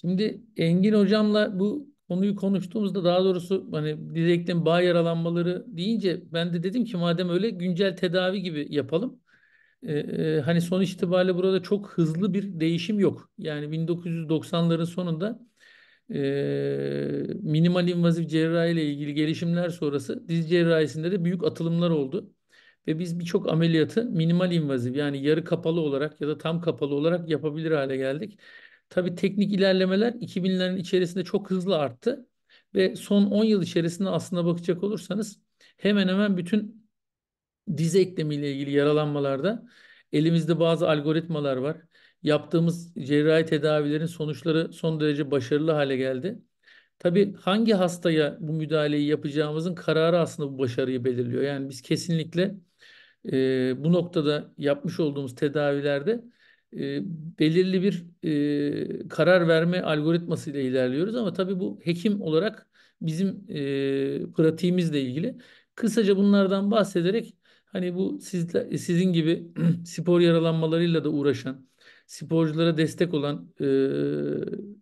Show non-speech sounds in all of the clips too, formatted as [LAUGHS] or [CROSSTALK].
Şimdi Engin hocamla bu konuyu konuştuğumuzda daha doğrusu hani direkten bağ yaralanmaları deyince ben de dedim ki madem öyle güncel tedavi gibi yapalım. Ee, e, hani son itibariyle burada çok hızlı bir değişim yok. Yani 1990'ların sonunda e, minimal invaziv cerrahi ile ilgili gelişimler sonrası diz cerrahisinde de büyük atılımlar oldu. Ve biz birçok ameliyatı minimal invaziv yani yarı kapalı olarak ya da tam kapalı olarak yapabilir hale geldik. Tabi teknik ilerlemeler 2000'lerin içerisinde çok hızlı arttı ve son 10 yıl içerisinde aslında bakacak olursanız hemen hemen bütün dizi eklemiyle ilgili yaralanmalarda elimizde bazı algoritmalar var. Yaptığımız cerrahi tedavilerin sonuçları son derece başarılı hale geldi. Tabi hangi hastaya bu müdahaleyi yapacağımızın kararı aslında bu başarıyı belirliyor. Yani biz kesinlikle e, bu noktada yapmış olduğumuz tedavilerde e, belirli bir e, karar verme algoritması ile ilerliyoruz ama tabii bu hekim olarak bizim e, pratiğimizle ilgili. Kısaca bunlardan bahsederek hani bu sizle, sizin gibi [CLEARS THROAT] spor yaralanmalarıyla da uğraşan, sporculara destek olan e,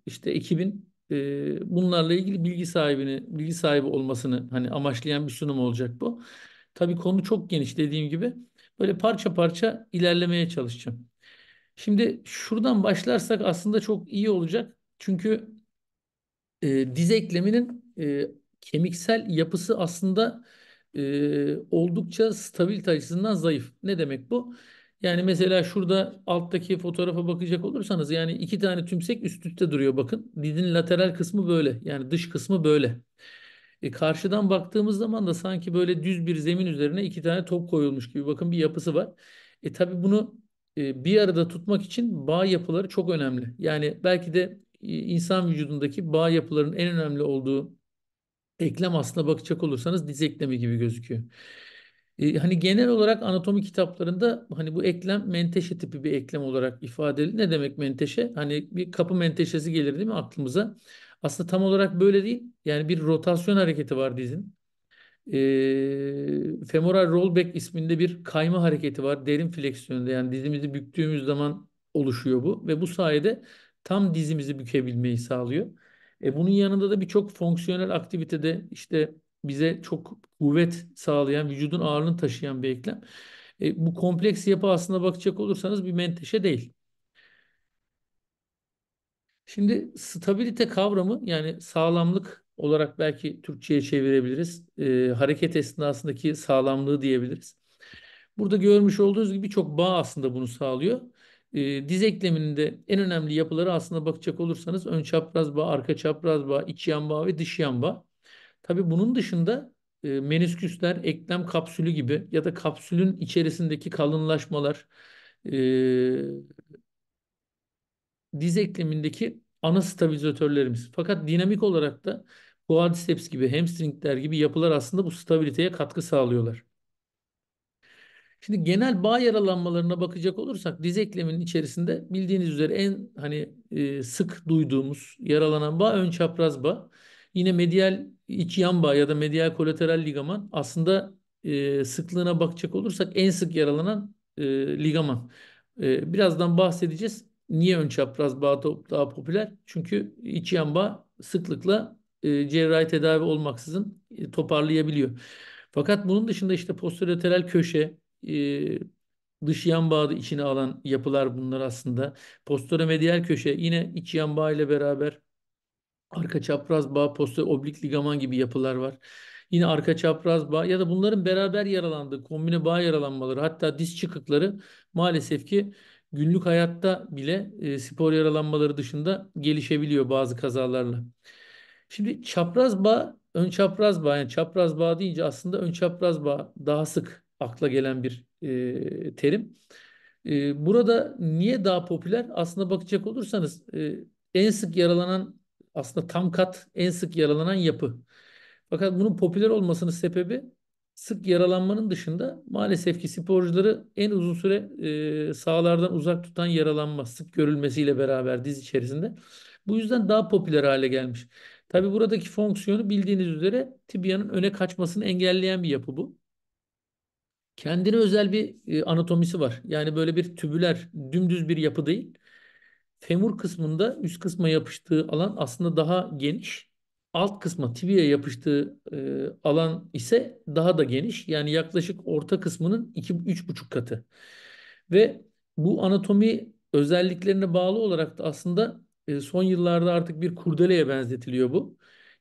işte ekibin e, bunlarla ilgili bilgi sahibini bilgi sahibi olmasını hani amaçlayan bir sunum olacak bu. Tabii konu çok geniş dediğim gibi. Böyle parça parça ilerlemeye çalışacağım. Şimdi şuradan başlarsak aslında çok iyi olacak. Çünkü e, diz ekleminin e, kemiksel yapısı aslında e, oldukça stabilite açısından zayıf. Ne demek bu? Yani mesela şurada alttaki fotoğrafa bakacak olursanız yani iki tane tümsek üst üste duruyor bakın. Dizin lateral kısmı böyle yani dış kısmı böyle. E, karşıdan baktığımız zaman da sanki böyle düz bir zemin üzerine iki tane top koyulmuş gibi bakın bir yapısı var. E tabi bunu e, bir arada tutmak için bağ yapıları çok önemli. Yani belki de e, insan vücudundaki bağ yapılarının en önemli olduğu eklem aslına bakacak olursanız diz eklemi gibi gözüküyor. E, hani genel olarak anatomi kitaplarında hani bu eklem menteşe tipi bir eklem olarak ifadeli. Ne demek menteşe? Hani bir kapı menteşesi gelir değil mi aklımıza? Aslında tam olarak böyle değil. Yani bir rotasyon hareketi var dizin e, femoral rollback isminde bir kayma hareketi var. Derin fleksiyonda yani dizimizi büktüğümüz zaman oluşuyor bu ve bu sayede tam dizimizi bükebilmeyi sağlıyor. E, bunun yanında da birçok fonksiyonel aktivitede işte bize çok kuvvet sağlayan, vücudun ağırlığını taşıyan bir eklem. E, bu kompleks yapı aslında bakacak olursanız bir menteşe değil. Şimdi stabilite kavramı yani sağlamlık olarak belki Türkçe'ye çevirebiliriz. E, hareket esnasındaki sağlamlığı diyebiliriz. Burada görmüş olduğunuz gibi çok bağ aslında bunu sağlıyor. E, diz ekleminin de en önemli yapıları aslında bakacak olursanız ön çapraz bağ, arka çapraz bağ, iç yan bağ ve dış yan bağ. Tabii bunun dışında e, menisküsler, eklem kapsülü gibi ya da kapsülün içerisindeki kalınlaşmalar, e, diz eklemindeki ana stabilizatörlerimiz. Fakat dinamik olarak da quadriceps gibi, hamstringler gibi yapılar aslında bu stabiliteye katkı sağlıyorlar. Şimdi genel bağ yaralanmalarına bakacak olursak diz ekleminin içerisinde bildiğiniz üzere en hani e, sık duyduğumuz yaralanan bağ ön çapraz bağ. Yine medial iç yan bağ ya da medial kolateral ligaman aslında e, sıklığına bakacak olursak en sık yaralanan e, ligaman. E, birazdan bahsedeceğiz. Niye ön çapraz bağ daha popüler? Çünkü iç yan bağ sıklıkla e, cerrahi tedavi olmaksızın e, toparlayabiliyor. Fakat bunun dışında işte posterolateral köşe, e, dış yan bağı içine alan yapılar bunlar aslında. Posteromedial köşe yine iç yan bağ ile beraber arka çapraz bağ, poster oblik ligaman gibi yapılar var. Yine arka çapraz bağ ya da bunların beraber yaralandığı kombine bağ yaralanmaları hatta diz çıkıkları maalesef ki günlük hayatta bile e, spor yaralanmaları dışında gelişebiliyor bazı kazalarla. Şimdi çapraz bağ, ön çapraz bağ yani çapraz bağ deyince aslında ön çapraz bağ daha sık akla gelen bir e, terim. E, burada niye daha popüler? Aslında bakacak olursanız e, en sık yaralanan aslında tam kat en sık yaralanan yapı. Fakat bunun popüler olmasının sebebi sık yaralanmanın dışında maalesef ki sporcuları en uzun süre e, sahalardan uzak tutan yaralanma sık görülmesiyle beraber diz içerisinde. Bu yüzden daha popüler hale gelmiş. Tabi buradaki fonksiyonu bildiğiniz üzere tibianın öne kaçmasını engelleyen bir yapı bu. Kendine özel bir e, anatomisi var. Yani böyle bir tübüler, dümdüz bir yapı değil. Femur kısmında üst kısma yapıştığı alan aslında daha geniş alt kısma tibiye yapıştığı e, alan ise daha da geniş. Yani yaklaşık orta kısmının 2-3,5 katı. Ve bu anatomi özelliklerine bağlı olarak da aslında e, son yıllarda artık bir kurdeleye benzetiliyor bu.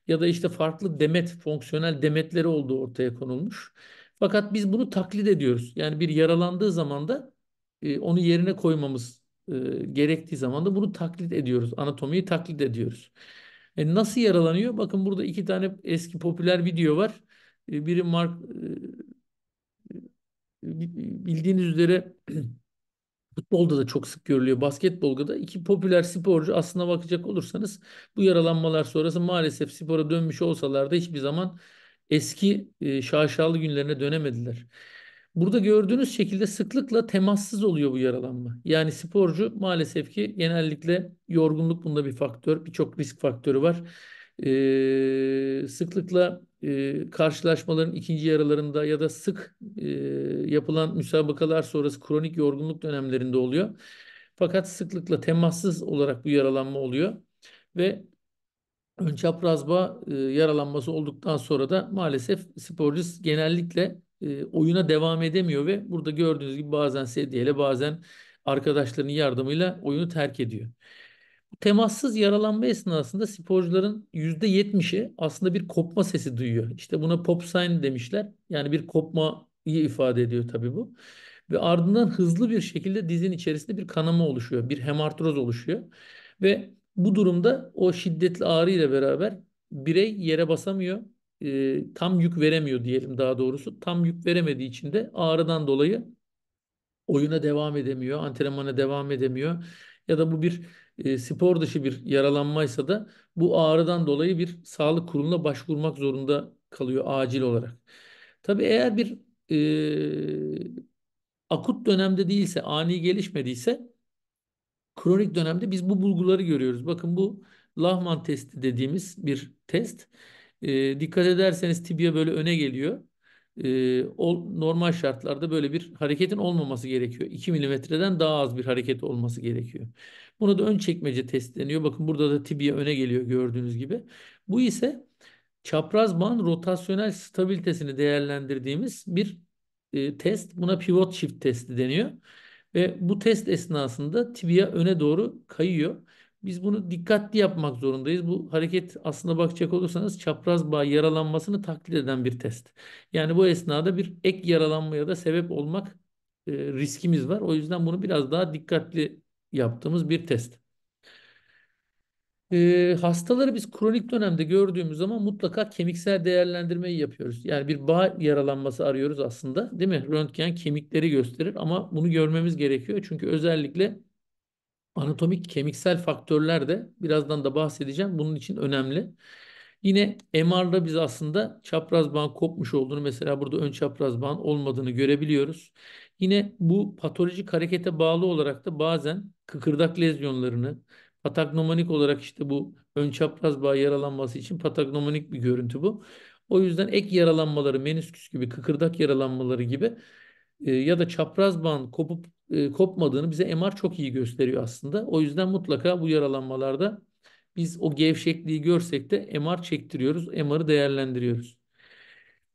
Ya da işte farklı demet, fonksiyonel demetleri olduğu ortaya konulmuş. Fakat biz bunu taklit ediyoruz. Yani bir yaralandığı zaman da e, onu yerine koymamız e, gerektiği zaman da bunu taklit ediyoruz. Anatomiyi taklit ediyoruz. E nasıl yaralanıyor? Bakın burada iki tane eski popüler video var. E, biri Mark e, e, bildiğiniz üzere [CLEARS THROAT] futbolda da çok sık görülüyor. Basketbolda da iki popüler sporcu aslına bakacak olursanız bu yaralanmalar sonrası maalesef spora dönmüş olsalar da hiçbir zaman eski e, şaşalı günlerine dönemediler. Burada gördüğünüz şekilde sıklıkla temassız oluyor bu yaralanma. Yani sporcu maalesef ki genellikle yorgunluk bunda bir faktör, birçok risk faktörü var. Ee, sıklıkla e, karşılaşmaların ikinci yaralarında ya da sık e, yapılan müsabakalar sonrası kronik yorgunluk dönemlerinde oluyor. Fakat sıklıkla temassız olarak bu yaralanma oluyor ve ön çapraz e, yaralanması olduktan sonra da maalesef sporcu genellikle e, oyuna devam edemiyor ve burada gördüğünüz gibi bazen sedyeyle bazen arkadaşlarının yardımıyla oyunu terk ediyor. Temassız yaralanma esnasında sporcuların %70'i aslında bir kopma sesi duyuyor. İşte buna pop sign demişler. Yani bir kopmayı ifade ediyor tabii bu. Ve ardından hızlı bir şekilde dizin içerisinde bir kanama oluşuyor. Bir hemartroz oluşuyor. Ve bu durumda o şiddetli ağrı ile beraber birey yere basamıyor e, tam yük veremiyor diyelim daha doğrusu. Tam yük veremediği için de ağrıdan dolayı oyuna devam edemiyor, antrenmana devam edemiyor. Ya da bu bir e, spor dışı bir yaralanmaysa da bu ağrıdan dolayı bir sağlık kuruluna başvurmak zorunda kalıyor acil olarak. Tabii eğer bir e, akut dönemde değilse, ani gelişmediyse kronik dönemde biz bu bulguları görüyoruz. Bakın bu Lahman testi dediğimiz bir test. E, dikkat ederseniz tibia böyle öne geliyor. E, ol, normal şartlarda böyle bir hareketin olmaması gerekiyor. 2 milimetreden daha az bir hareket olması gerekiyor. Bunu da ön çekmece test deniyor. Bakın burada da tibia öne geliyor gördüğünüz gibi. Bu ise çapraz band rotasyonel stabilitesini değerlendirdiğimiz bir e, test. Buna pivot shift testi deniyor. Ve bu test esnasında tibia öne doğru kayıyor. Biz bunu dikkatli yapmak zorundayız. Bu hareket aslında bakacak olursanız çapraz bağ yaralanmasını taklit eden bir test. Yani bu esnada bir ek yaralanmaya da sebep olmak e, riskimiz var. O yüzden bunu biraz daha dikkatli yaptığımız bir test. E, hastaları biz kronik dönemde gördüğümüz zaman mutlaka kemiksel değerlendirmeyi yapıyoruz. Yani bir bağ yaralanması arıyoruz aslında değil mi? Röntgen kemikleri gösterir ama bunu görmemiz gerekiyor. Çünkü özellikle Anatomik kemiksel faktörler de birazdan da bahsedeceğim. Bunun için önemli. Yine MR'da biz aslında çapraz bağın kopmuş olduğunu mesela burada ön çapraz bağın olmadığını görebiliyoruz. Yine bu patolojik harekete bağlı olarak da bazen kıkırdak lezyonlarını patagnomonik olarak işte bu ön çapraz bağ yaralanması için patagnomonik bir görüntü bu. O yüzden ek yaralanmaları, menisküs gibi, kıkırdak yaralanmaları gibi e, ya da çapraz bağın kopup e, kopmadığını bize MR çok iyi gösteriyor aslında. O yüzden mutlaka bu yaralanmalarda biz o gevşekliği görsek de MR çektiriyoruz, MR'ı değerlendiriyoruz.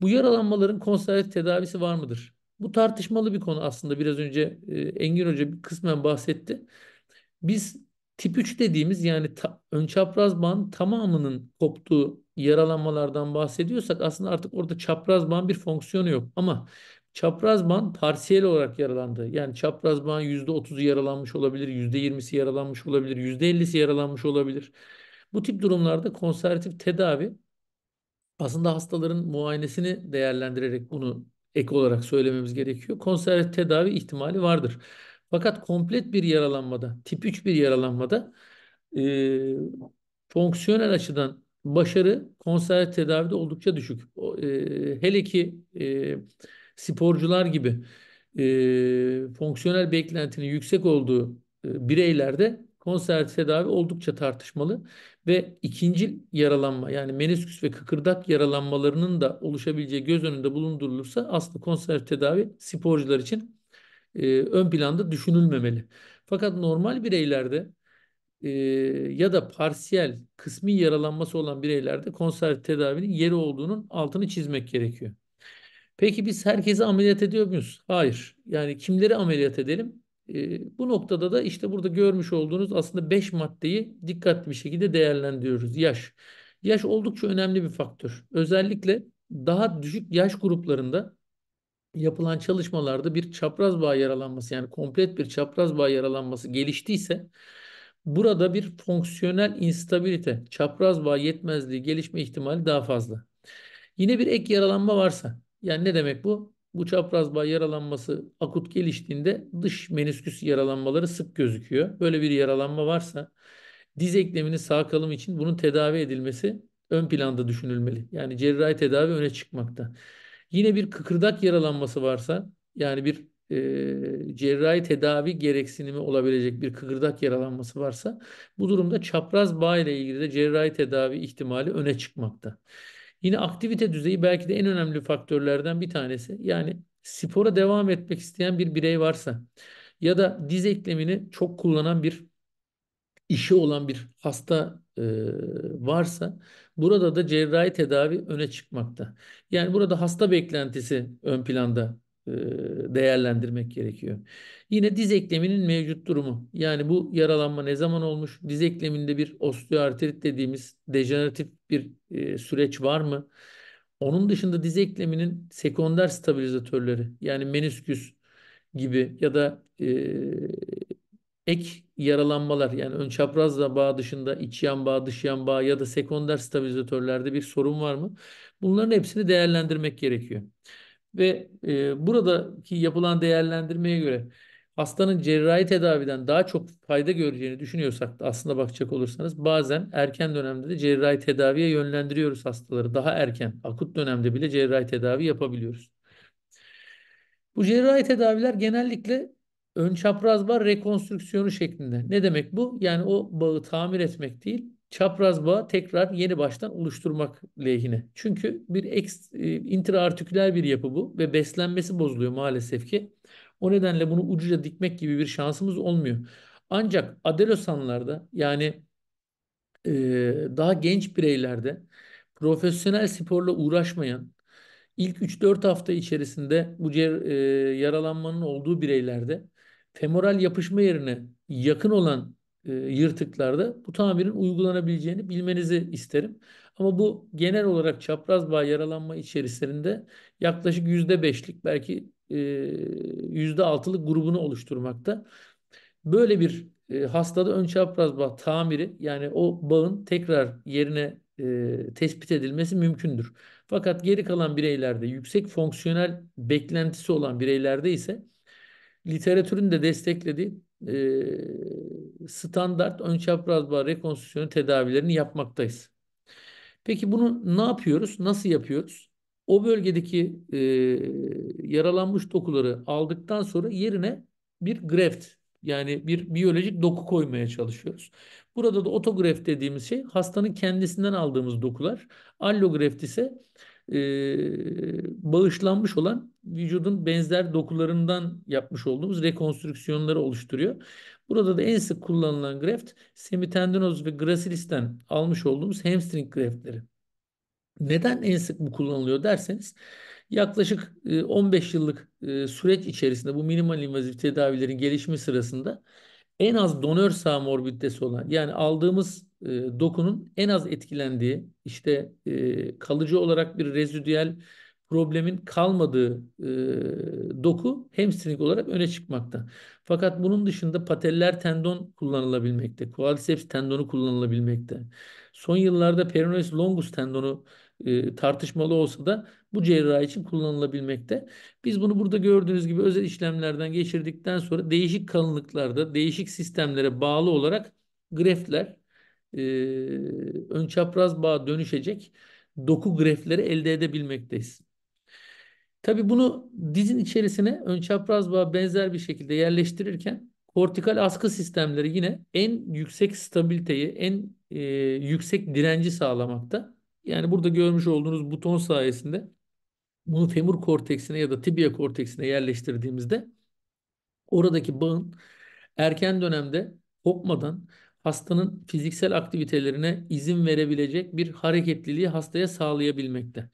Bu yaralanmaların konservatif tedavisi var mıdır? Bu tartışmalı bir konu aslında. Biraz önce e, Engin Hoca kısmen bahsetti. Biz tip 3 dediğimiz yani ta, ön çapraz bağın tamamının koptuğu yaralanmalardan bahsediyorsak aslında artık orada çapraz bağın bir fonksiyonu yok. Ama Çapraz bağın parsiyel olarak yaralandı. Yani çapraz bağın %30'u yaralanmış olabilir, %20'si yaralanmış olabilir, %50'si yaralanmış olabilir. Bu tip durumlarda konservatif tedavi aslında hastaların muayenesini değerlendirerek bunu ek olarak söylememiz gerekiyor. Konservatif tedavi ihtimali vardır. Fakat komplet bir yaralanmada, tip 3 bir yaralanmada e, fonksiyonel açıdan başarı konservatif tedavide oldukça düşük. E, hele ki e, sporcular gibi e, fonksiyonel beklentinin yüksek olduğu e, bireylerde konser tedavi oldukça tartışmalı ve ikinci yaralanma yani menisküs ve kıkırdak yaralanmalarının da oluşabileceği göz önünde bulundurulursa aslında konser tedavi sporcular için e, ön planda düşünülmemeli. Fakat normal bireylerde e, ya da parsiyel kısmi yaralanması olan bireylerde konser tedavinin yeri olduğunun altını çizmek gerekiyor. Peki biz herkese ameliyat ediyor muyuz? Hayır. Yani kimleri ameliyat edelim? E, bu noktada da işte burada görmüş olduğunuz aslında 5 maddeyi dikkatli bir şekilde değerlendiriyoruz. Yaş. Yaş oldukça önemli bir faktör. Özellikle daha düşük yaş gruplarında yapılan çalışmalarda bir çapraz bağ yaralanması yani komplet bir çapraz bağ yaralanması geliştiyse burada bir fonksiyonel instabilite, çapraz bağ yetmezliği gelişme ihtimali daha fazla. Yine bir ek yaralanma varsa yani ne demek bu? Bu çapraz bağ yaralanması akut geliştiğinde dış menisküs yaralanmaları sık gözüküyor. Böyle bir yaralanma varsa diz eklemini sağ kalım için bunun tedavi edilmesi ön planda düşünülmeli. Yani cerrahi tedavi öne çıkmakta. Yine bir kıkırdak yaralanması varsa yani bir e, cerrahi tedavi gereksinimi olabilecek bir kıkırdak yaralanması varsa bu durumda çapraz bağ ile ilgili de cerrahi tedavi ihtimali öne çıkmakta. Yine aktivite düzeyi belki de en önemli faktörlerden bir tanesi. Yani spora devam etmek isteyen bir birey varsa ya da diz eklemini çok kullanan bir işi olan bir hasta e, varsa burada da cerrahi tedavi öne çıkmakta. Yani burada hasta beklentisi ön planda e, değerlendirmek gerekiyor. Yine diz ekleminin mevcut durumu. Yani bu yaralanma ne zaman olmuş? Diz ekleminde bir osteoartrit dediğimiz dejeneratif bir e, süreç var mı? Onun dışında diz ekleminin sekonder stabilizatörleri yani menisküs gibi ya da e, ek yaralanmalar yani ön çaprazla bağ dışında iç yan bağ dış yan bağ ya da sekonder stabilizatörlerde bir sorun var mı? Bunların hepsini değerlendirmek gerekiyor. Ve e, buradaki yapılan değerlendirmeye göre hastanın cerrahi tedaviden daha çok fayda göreceğini düşünüyorsak da aslında bakacak olursanız bazen erken dönemde de cerrahi tedaviye yönlendiriyoruz hastaları. Daha erken, akut dönemde bile cerrahi tedavi yapabiliyoruz. Bu cerrahi tedaviler genellikle ön çapraz bağ rekonstrüksiyonu şeklinde. Ne demek bu? Yani o bağı tamir etmek değil, çapraz bağı tekrar yeni baştan oluşturmak lehine. Çünkü bir eks, e, intraartiküler bir yapı bu ve beslenmesi bozuluyor maalesef ki. O nedenle bunu ucuca dikmek gibi bir şansımız olmuyor. Ancak adelosanlarda yani e, daha genç bireylerde profesyonel sporla uğraşmayan ilk 3-4 hafta içerisinde bu cer, e, yaralanmanın olduğu bireylerde femoral yapışma yerine yakın olan e, yırtıklarda bu tamirin uygulanabileceğini bilmenizi isterim. Ama bu genel olarak çapraz bağ yaralanma içerisinde yaklaşık yüzde beşlik belki e, yüzde altılık grubunu oluşturmakta. Böyle bir e, hastada ön çapraz bağ tamiri yani o bağın tekrar yerine e, tespit edilmesi mümkündür. Fakat geri kalan bireylerde yüksek fonksiyonel beklentisi olan bireylerde ise literatürün de desteklediği e, standart ön çapraz bağ rekonstrüksiyonu tedavilerini yapmaktayız. Peki bunu ne yapıyoruz? Nasıl yapıyoruz? O bölgedeki e, yaralanmış dokuları aldıktan sonra yerine bir graft, yani bir biyolojik doku koymaya çalışıyoruz. Burada da otograft dediğimiz şey hastanın kendisinden aldığımız dokular. allograft ise e, bağışlanmış olan vücudun benzer dokularından yapmış olduğumuz rekonstrüksiyonları oluşturuyor. Burada da en sık kullanılan graft semitendinoz ve gracilis'ten almış olduğumuz hamstring graftleri. Neden en sık bu kullanılıyor derseniz yaklaşık 15 e, yıllık e, süreç içerisinde bu minimal invazif tedavilerin gelişimi sırasında en az donör sağ morbiditesi olan yani aldığımız e, dokunun en az etkilendiği işte e, kalıcı olarak bir rezidüel problemin kalmadığı e, doku hamstring olarak öne çıkmakta. Fakat bunun dışında pateller tendon kullanılabilmekte. Quadriceps tendonu kullanılabilmekte. Son yıllarda peroneus longus tendonu e, tartışmalı olsa da bu cerrahi için kullanılabilmekte. Biz bunu burada gördüğünüz gibi özel işlemlerden geçirdikten sonra değişik kalınlıklarda, değişik sistemlere bağlı olarak greftler e, ön çapraz bağa dönüşecek doku grefleri elde edebilmekteyiz. Tabi bunu dizin içerisine ön çapraz bağ benzer bir şekilde yerleştirirken kortikal askı sistemleri yine en yüksek stabiliteyi, en e, yüksek direnci sağlamakta. Yani burada görmüş olduğunuz buton sayesinde bunu femur korteksine ya da tibia korteksine yerleştirdiğimizde oradaki bağın erken dönemde kopmadan hastanın fiziksel aktivitelerine izin verebilecek bir hareketliliği hastaya sağlayabilmekte.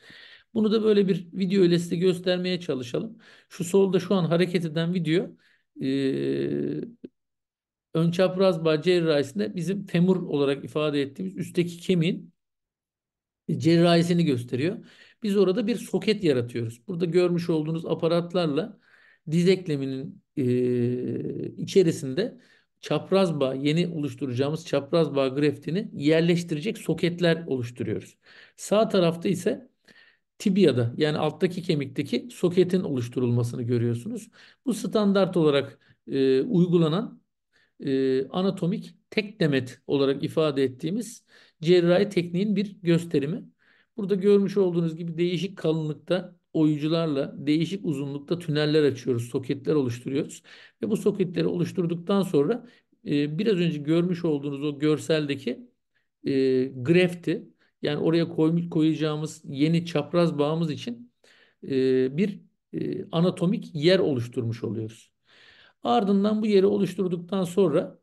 Bunu da böyle bir video ile size göstermeye çalışalım. Şu solda şu an hareket eden video e, ön çapraz bağ cerrahisinde bizim femur olarak ifade ettiğimiz üstteki kemiğin e, cerrahisini gösteriyor. Biz orada bir soket yaratıyoruz. Burada görmüş olduğunuz aparatlarla diz ekleminin e, içerisinde çapraz bağ, yeni oluşturacağımız çapraz bağ graftini yerleştirecek soketler oluşturuyoruz. Sağ tarafta ise tibiada yani alttaki kemikteki soketin oluşturulmasını görüyorsunuz. Bu standart olarak e, uygulanan e, anatomik tek demet olarak ifade ettiğimiz cerrahi tekniğin bir gösterimi. Burada görmüş olduğunuz gibi değişik kalınlıkta oyucularla değişik uzunlukta tüneller açıyoruz, soketler oluşturuyoruz. Ve bu soketleri oluşturduktan sonra e, biraz önce görmüş olduğunuz o görseldeki e, grefti yani oraya koy, koyacağımız yeni çapraz bağımız için e, bir e, anatomik yer oluşturmuş oluyoruz. Ardından bu yeri oluşturduktan sonra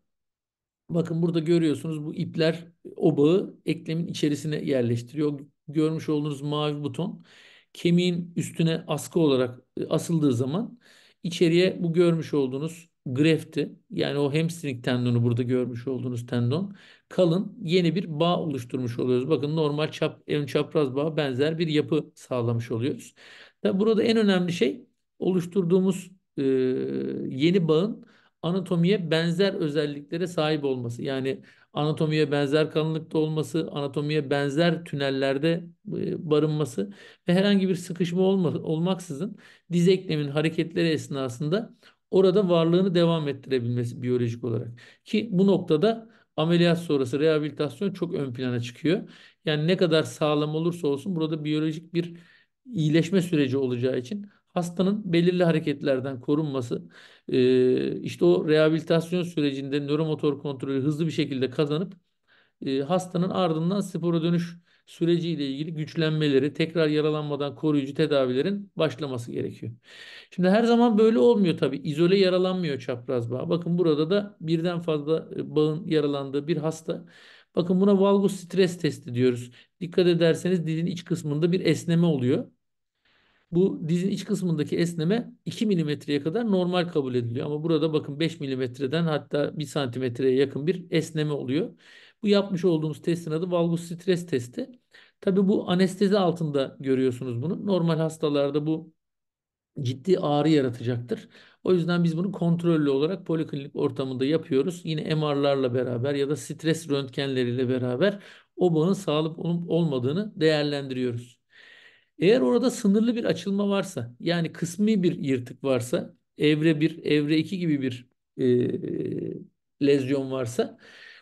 bakın burada görüyorsunuz bu ipler o bağı eklemin içerisine yerleştiriyor. Görmüş olduğunuz mavi buton kemiğin üstüne askı olarak e, asıldığı zaman içeriye bu görmüş olduğunuz grefti yani o hamstring tendonu burada görmüş olduğunuz tendon kalın yeni bir bağ oluşturmuş oluyoruz. Bakın normal çap, ön çapraz bağ benzer bir yapı sağlamış oluyoruz. Tabi burada en önemli şey oluşturduğumuz e, yeni bağın anatomiye benzer özelliklere sahip olması. Yani anatomiye benzer kalınlıkta olması, anatomiye benzer tünellerde e, barınması ve herhangi bir sıkışma olmaksızın diz eklemin hareketleri esnasında orada varlığını devam ettirebilmesi biyolojik olarak. Ki bu noktada ameliyat sonrası rehabilitasyon çok ön plana çıkıyor. Yani ne kadar sağlam olursa olsun burada biyolojik bir iyileşme süreci olacağı için hastanın belirli hareketlerden korunması e, işte o rehabilitasyon sürecinde nöromotor kontrolü hızlı bir şekilde kazanıp e, hastanın ardından spora dönüş süreciyle ilgili güçlenmeleri, tekrar yaralanmadan koruyucu tedavilerin başlaması gerekiyor. Şimdi her zaman böyle olmuyor tabii. İzole yaralanmıyor çapraz bağ. Bakın burada da birden fazla bağın yaralandığı bir hasta. Bakın buna valgus stres testi diyoruz. Dikkat ederseniz dilin iç kısmında bir esneme oluyor. Bu dizin iç kısmındaki esneme 2 milimetreye kadar normal kabul ediliyor. Ama burada bakın 5 milimetreden hatta 1 santimetreye yakın bir esneme oluyor. Bu yapmış olduğumuz testin adı valgus stres testi. Tabii bu anestezi altında görüyorsunuz bunu. Normal hastalarda bu ciddi ağrı yaratacaktır. O yüzden biz bunu kontrollü olarak poliklinik ortamında yapıyoruz. Yine MR'larla beraber ya da stres röntgenleriyle beraber o bağın sağlık olup olmadığını değerlendiriyoruz. Eğer orada sınırlı bir açılma varsa yani kısmi bir yırtık varsa evre 1, evre 2 gibi bir e, lezyon varsa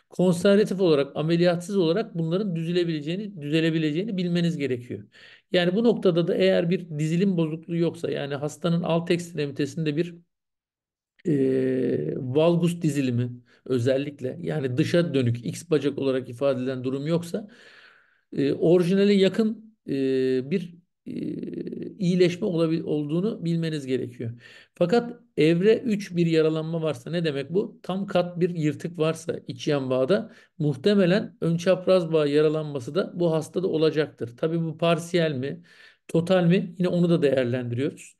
konservatif olarak, ameliyatsız olarak bunların düzülebileceğini, düzelebileceğini bilmeniz gerekiyor. Yani bu noktada da eğer bir dizilim bozukluğu yoksa yani hastanın alt ekstremitesinde bir e, valgus dizilimi özellikle yani dışa dönük X bacak olarak ifade edilen durum yoksa e, orijinale yakın e, bir iyileşme olabil, olduğunu bilmeniz gerekiyor. Fakat evre 3 bir yaralanma varsa ne demek bu? Tam kat bir yırtık varsa iç yan bağda muhtemelen ön çapraz bağ yaralanması da bu hastada olacaktır. Tabi bu parsiyel mi, total mi yine onu da değerlendiriyoruz.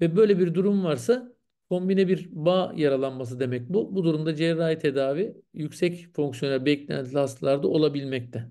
Ve böyle bir durum varsa kombine bir bağ yaralanması demek bu. Bu durumda cerrahi tedavi yüksek fonksiyonel beklentili hastalarda olabilmekte.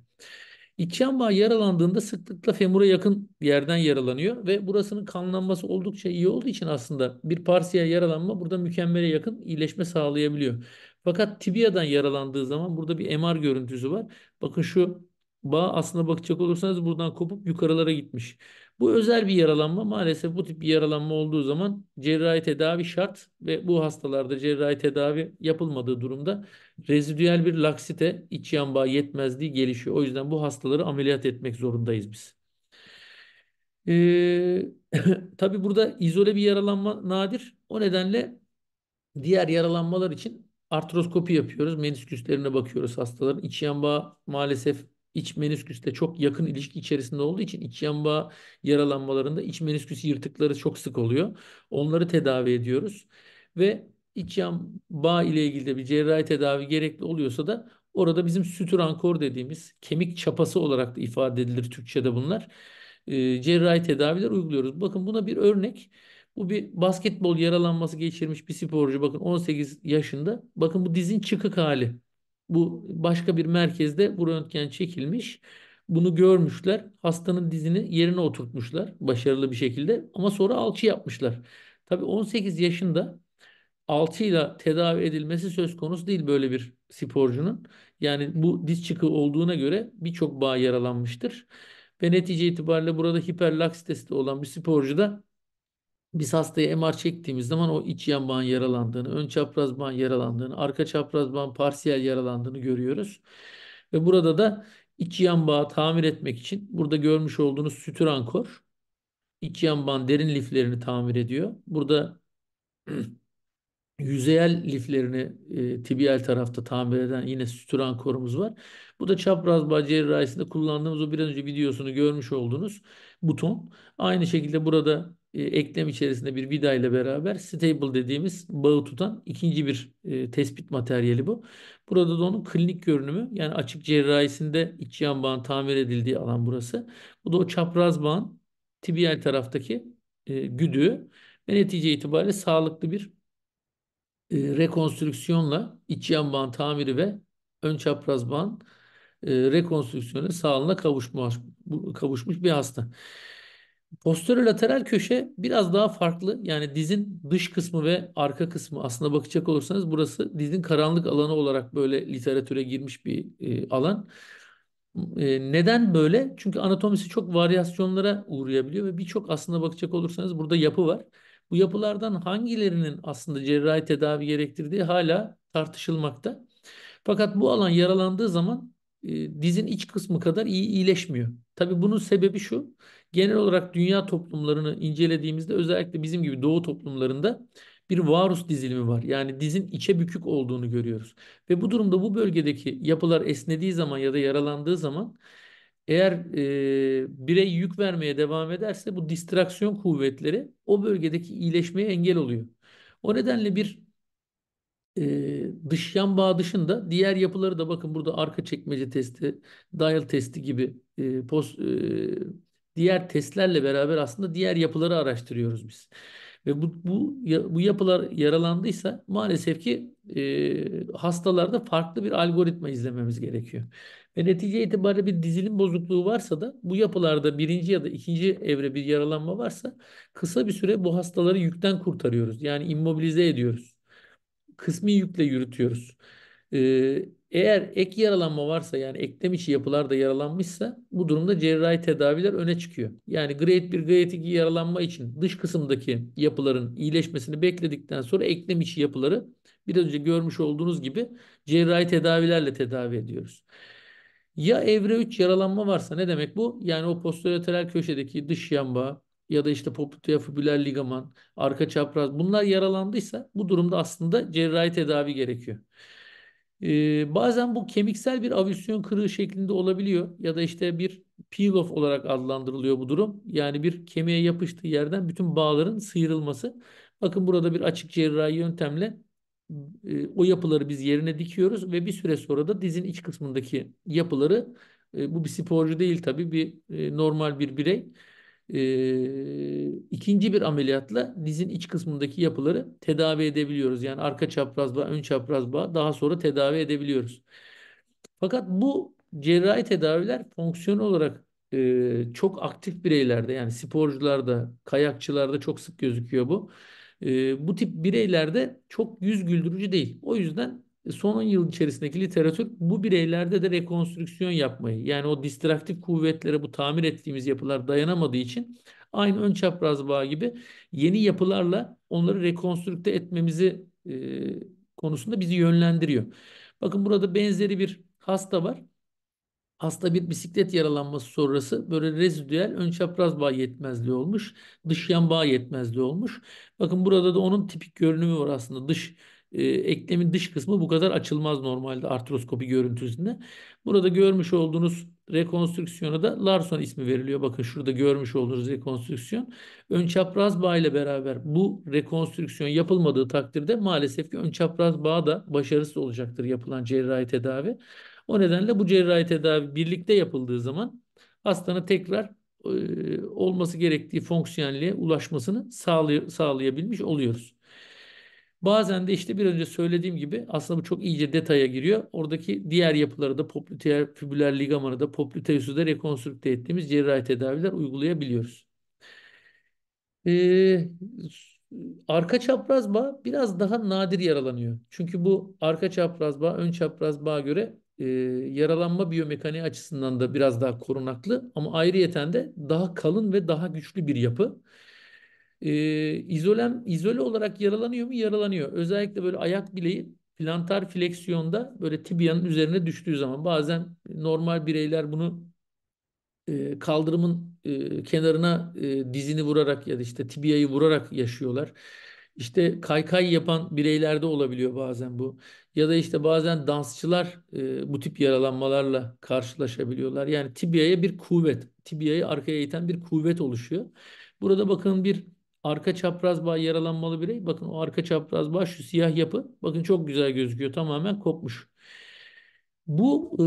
İç yan bağ yaralandığında sıklıkla femura yakın yerden yaralanıyor ve burasının kanlanması oldukça iyi olduğu için aslında bir parsiyel yaralanma burada mükemmele yakın iyileşme sağlayabiliyor. Fakat tibiyadan yaralandığı zaman burada bir MR görüntüsü var. Bakın şu bağ aslında bakacak olursanız buradan kopup yukarılara gitmiş. Bu özel bir yaralanma. Maalesef bu tip bir yaralanma olduğu zaman cerrahi tedavi şart ve bu hastalarda cerrahi tedavi yapılmadığı durumda rezidüel bir laksite, iç yan bağ yetmezliği gelişiyor. O yüzden bu hastaları ameliyat etmek zorundayız biz. Ee, [CLEARS THROAT] tabii burada izole bir yaralanma nadir. O nedenle diğer yaralanmalar için artroskopi yapıyoruz. Menisküslerine bakıyoruz hastaların. İç yan bağ maalesef iç menisküsle çok yakın ilişki içerisinde olduğu için iç yan bağ yaralanmalarında iç menisküs yırtıkları çok sık oluyor. Onları tedavi ediyoruz ve iç yan bağ ile ilgili de bir cerrahi tedavi gerekli oluyorsa da orada bizim ankor dediğimiz kemik çapası olarak da ifade edilir Türkçe'de bunlar. E, cerrahi tedaviler uyguluyoruz. Bakın buna bir örnek. Bu bir basketbol yaralanması geçirmiş bir sporcu bakın 18 yaşında. Bakın bu dizin çıkık hali. Bu başka bir merkezde bu röntgen çekilmiş. Bunu görmüşler. Hastanın dizini yerine oturtmuşlar başarılı bir şekilde ama sonra alçı yapmışlar. Tabii 18 yaşında alçıyla tedavi edilmesi söz konusu değil böyle bir sporcunun. Yani bu diz çıkığı olduğuna göre birçok bağ yaralanmıştır. Ve netice itibariyle burada hiperlaksitesi olan bir sporcuda biz hastaya MR çektiğimiz zaman o iç yan yaralandığını, ön çapraz bağın yaralandığını, arka çapraz bağın parsiyel yaralandığını görüyoruz. Ve burada da iç yan bağı tamir etmek için burada görmüş olduğunuz sütür ankor iç yan bağın derin liflerini tamir ediyor. Burada [CLEARS THROAT] yüzeyel liflerini e, tibial tarafta tamir eden yine sütür ankorumuz var. Bu da çapraz bağ cerrahisinde kullandığımız o bir önce videosunu görmüş olduğunuz buton. Aynı şekilde burada e, eklem içerisinde bir vida ile beraber stable dediğimiz bağı tutan ikinci bir e, tespit materyali bu. Burada da onun klinik görünümü yani açık cerrahisinde iç yan bağın tamir edildiği alan burası. Bu da o çapraz bağın tibial taraftaki e, güdüğü ve netice itibariyle sağlıklı bir e, rekonstrüksiyonla iç yan bağın tamiri ve ön çapraz bağın e, rekonstrüksiyonu sağlığına kavuşmuş, kavuşmuş bir hasta. Posterolateral köşe biraz daha farklı. Yani dizin dış kısmı ve arka kısmı aslında bakacak olursanız burası dizin karanlık alanı olarak böyle literatüre girmiş bir e, alan. E, neden böyle? Çünkü anatomisi çok varyasyonlara uğrayabiliyor ve birçok aslında bakacak olursanız burada yapı var. Bu yapılardan hangilerinin aslında cerrahi tedavi gerektirdiği hala tartışılmakta. Fakat bu alan yaralandığı zaman e, dizin iç kısmı kadar iyi iyileşmiyor. Tabii bunun sebebi şu. Genel olarak dünya toplumlarını incelediğimizde özellikle bizim gibi doğu toplumlarında bir varus dizilimi var. Yani dizin içe bükük olduğunu görüyoruz. Ve bu durumda bu bölgedeki yapılar esnediği zaman ya da yaralandığı zaman eğer e, birey yük vermeye devam ederse bu distraksiyon kuvvetleri o bölgedeki iyileşmeye engel oluyor. O nedenle bir e, dış yan bağ dışında diğer yapıları da bakın burada arka çekmece testi, dial testi gibi e, post, e, diğer testlerle beraber aslında diğer yapıları araştırıyoruz biz. Ve bu, bu, bu yapılar yaralandıysa maalesef ki e, hastalarda farklı bir algoritma izlememiz gerekiyor. Ve netice itibariyle bir dizilim bozukluğu varsa da bu yapılarda birinci ya da ikinci evre bir yaralanma varsa kısa bir süre bu hastaları yükten kurtarıyoruz. Yani immobilize ediyoruz. Kısmi yükle yürütüyoruz. E, eğer ek yaralanma varsa yani eklem içi yapılarda yaralanmışsa bu durumda cerrahi tedaviler öne çıkıyor. Yani grade 1, grade 2 yaralanma için dış kısımdaki yapıların iyileşmesini bekledikten sonra eklem içi yapıları biraz önce görmüş olduğunuz gibi cerrahi tedavilerle tedavi ediyoruz. Ya evre 3 yaralanma varsa ne demek bu? Yani o posterolateral köşedeki dış yan ya da işte popliteal fibüler ligaman, arka çapraz bunlar yaralandıysa bu durumda aslında cerrahi tedavi gerekiyor bazen bu kemiksel bir avüsyon kırığı şeklinde olabiliyor ya da işte bir peel off olarak adlandırılıyor bu durum. Yani bir kemiğe yapıştığı yerden bütün bağların sıyrılması. Bakın burada bir açık cerrahi yöntemle e, o yapıları biz yerine dikiyoruz ve bir süre sonra da dizin iç kısmındaki yapıları e, bu bir sporcu değil tabii bir e, normal bir birey e, ikinci bir ameliyatla dizin iç kısmındaki yapıları tedavi edebiliyoruz. Yani arka çapraz bağ, ön çapraz bağ daha sonra tedavi edebiliyoruz. Fakat bu cerrahi tedaviler fonksiyon olarak e, çok aktif bireylerde yani sporcularda, kayakçılarda çok sık gözüküyor bu. E, bu tip bireylerde çok yüz güldürücü değil. O yüzden e, son 10 yıl içerisindeki literatür bu bireylerde de rekonstrüksiyon yapmayı yani o distraktif kuvvetlere bu tamir ettiğimiz yapılar dayanamadığı için aynı ön çapraz bağ gibi yeni yapılarla onları rekonstrükte etmemizi e, konusunda bizi yönlendiriyor. Bakın burada benzeri bir hasta var. Hasta bir bisiklet yaralanması sonrası böyle rezidüel ön çapraz bağ yetmezliği olmuş. Dış yan bağ yetmezliği olmuş. Bakın burada da onun tipik görünümü var aslında. Dış e, eklemin dış kısmı bu kadar açılmaz normalde artroskopi görüntüsünde. Burada görmüş olduğunuz rekonstrüksiyona da Larson ismi veriliyor. Bakın şurada görmüş olduğunuz rekonstrüksiyon. Ön çapraz bağ ile beraber bu rekonstrüksiyon yapılmadığı takdirde maalesef ki ön çapraz bağ da başarısız olacaktır yapılan cerrahi tedavi. O nedenle bu cerrahi tedavi birlikte yapıldığı zaman hastanın tekrar e, olması gerektiği fonksiyonelliğe ulaşmasını sağlay sağlayabilmiş oluyoruz. Bazen de işte bir önce söylediğim gibi aslında bu çok iyice detaya giriyor. Oradaki diğer yapıları da popliteal fibüler ligamanı da popliteüsü da rekonstrükte ettiğimiz cerrahi tedaviler uygulayabiliyoruz. Ee, arka çapraz bağ biraz daha nadir yaralanıyor. Çünkü bu arka çapraz bağ ön çapraz bağa göre e, yaralanma biyomekaniği açısından da biraz daha korunaklı ama ayrıyeten de daha kalın ve daha güçlü bir yapı e, izolem, izole olarak yaralanıyor mu? Yaralanıyor. Özellikle böyle ayak bileği plantar fleksiyonda böyle tibianın üzerine düştüğü zaman bazen normal bireyler bunu e, kaldırımın e, kenarına e, dizini vurarak ya da işte tibiayı vurarak yaşıyorlar. İşte kaykay yapan bireylerde olabiliyor bazen bu. Ya da işte bazen dansçılar e, bu tip yaralanmalarla karşılaşabiliyorlar. Yani tibiaya bir kuvvet, tibiayı arkaya iten bir kuvvet oluşuyor. Burada bakın bir arka çapraz bağ yaralanmalı birey. Bakın o arka çapraz bağ şu siyah yapı. Bakın çok güzel gözüküyor. Tamamen kopmuş. Bu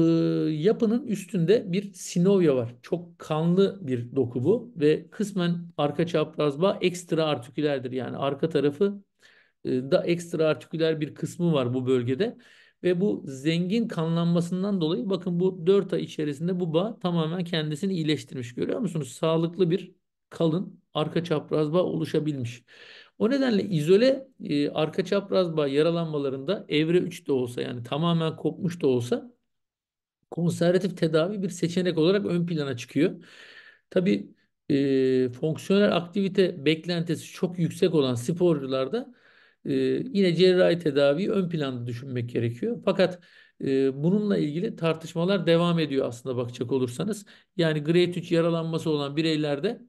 e, yapının üstünde bir sinovya var. Çok kanlı bir doku bu ve kısmen arka çapraz bağ ekstra artikülerdir. Yani arka tarafı e, da ekstra artiküler bir kısmı var bu bölgede. Ve bu zengin kanlanmasından dolayı bakın bu 4 ay içerisinde bu bağ tamamen kendisini iyileştirmiş. Görüyor musunuz? Sağlıklı bir kalın arka çaprazba oluşabilmiş. O nedenle izole e, arka çaprazba yaralanmalarında evre 3 de olsa yani tamamen kopmuş da olsa konservatif tedavi bir seçenek olarak ön plana çıkıyor. Tabi e, fonksiyonel aktivite beklentisi çok yüksek olan sporcularda e, yine cerrahi tedaviyi ön planda düşünmek gerekiyor. Fakat e, bununla ilgili tartışmalar devam ediyor aslında bakacak olursanız. Yani grade 3 yaralanması olan bireylerde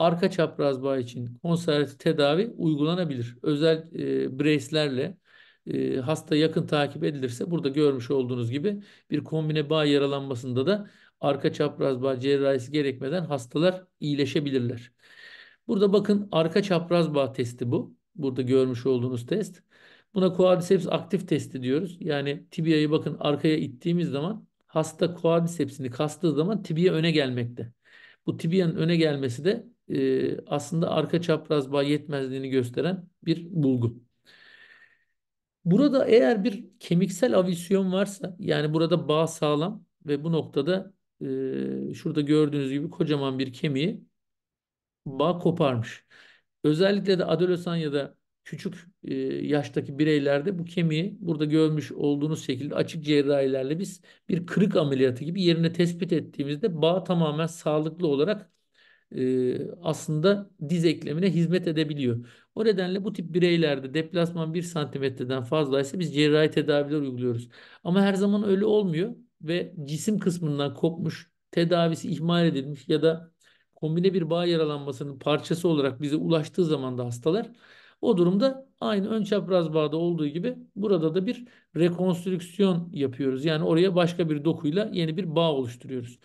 arka çapraz bağ için konservatif tedavi uygulanabilir. Özel e, brace'lerle e, hasta yakın takip edilirse burada görmüş olduğunuz gibi bir kombine bağ yaralanmasında da arka çapraz bağ cerrahisi gerekmeden hastalar iyileşebilirler. Burada bakın arka çapraz bağ testi bu. Burada görmüş olduğunuz test. Buna quadriceps aktif testi diyoruz. Yani tibiayı bakın arkaya ittiğimiz zaman hasta quadricepsini kastığı zaman tibia öne gelmekte. Bu tibianın öne gelmesi de e, aslında arka çapraz bağ yetmezliğini gösteren bir bulgu. Burada eğer bir kemiksel avisyon varsa yani burada bağ sağlam ve bu noktada e, şurada gördüğünüz gibi kocaman bir kemiği bağ koparmış. Özellikle de adolesan ya da küçük e, yaştaki bireylerde bu kemiği burada görmüş olduğunuz şekilde açık cerrahilerle biz bir kırık ameliyatı gibi yerine tespit ettiğimizde bağ tamamen sağlıklı olarak e, aslında diz eklemine hizmet edebiliyor. O nedenle bu tip bireylerde deplasman 1 santimetreden fazlaysa biz cerrahi tedaviler uyguluyoruz. Ama her zaman öyle olmuyor ve cisim kısmından kopmuş, tedavisi ihmal edilmiş ya da kombine bir bağ yaralanmasının parçası olarak bize ulaştığı zaman da hastalar o durumda aynı ön çapraz bağda olduğu gibi burada da bir rekonstrüksiyon yapıyoruz. Yani oraya başka bir dokuyla yeni bir bağ oluşturuyoruz.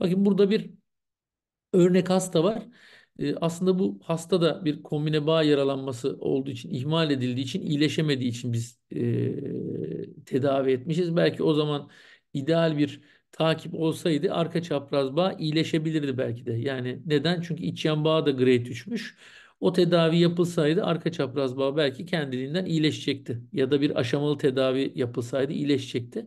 Bakın burada bir örnek hasta var. Ee, aslında bu hasta da bir kombine bağ yaralanması olduğu için, ihmal edildiği için, iyileşemediği için biz e, tedavi etmişiz. Belki o zaman ideal bir takip olsaydı arka çapraz bağ iyileşebilirdi belki de. Yani neden? Çünkü iç yan bağ da grade 3'müş. O tedavi yapılsaydı arka çapraz bağ belki kendiliğinden iyileşecekti. Ya da bir aşamalı tedavi yapılsaydı iyileşecekti.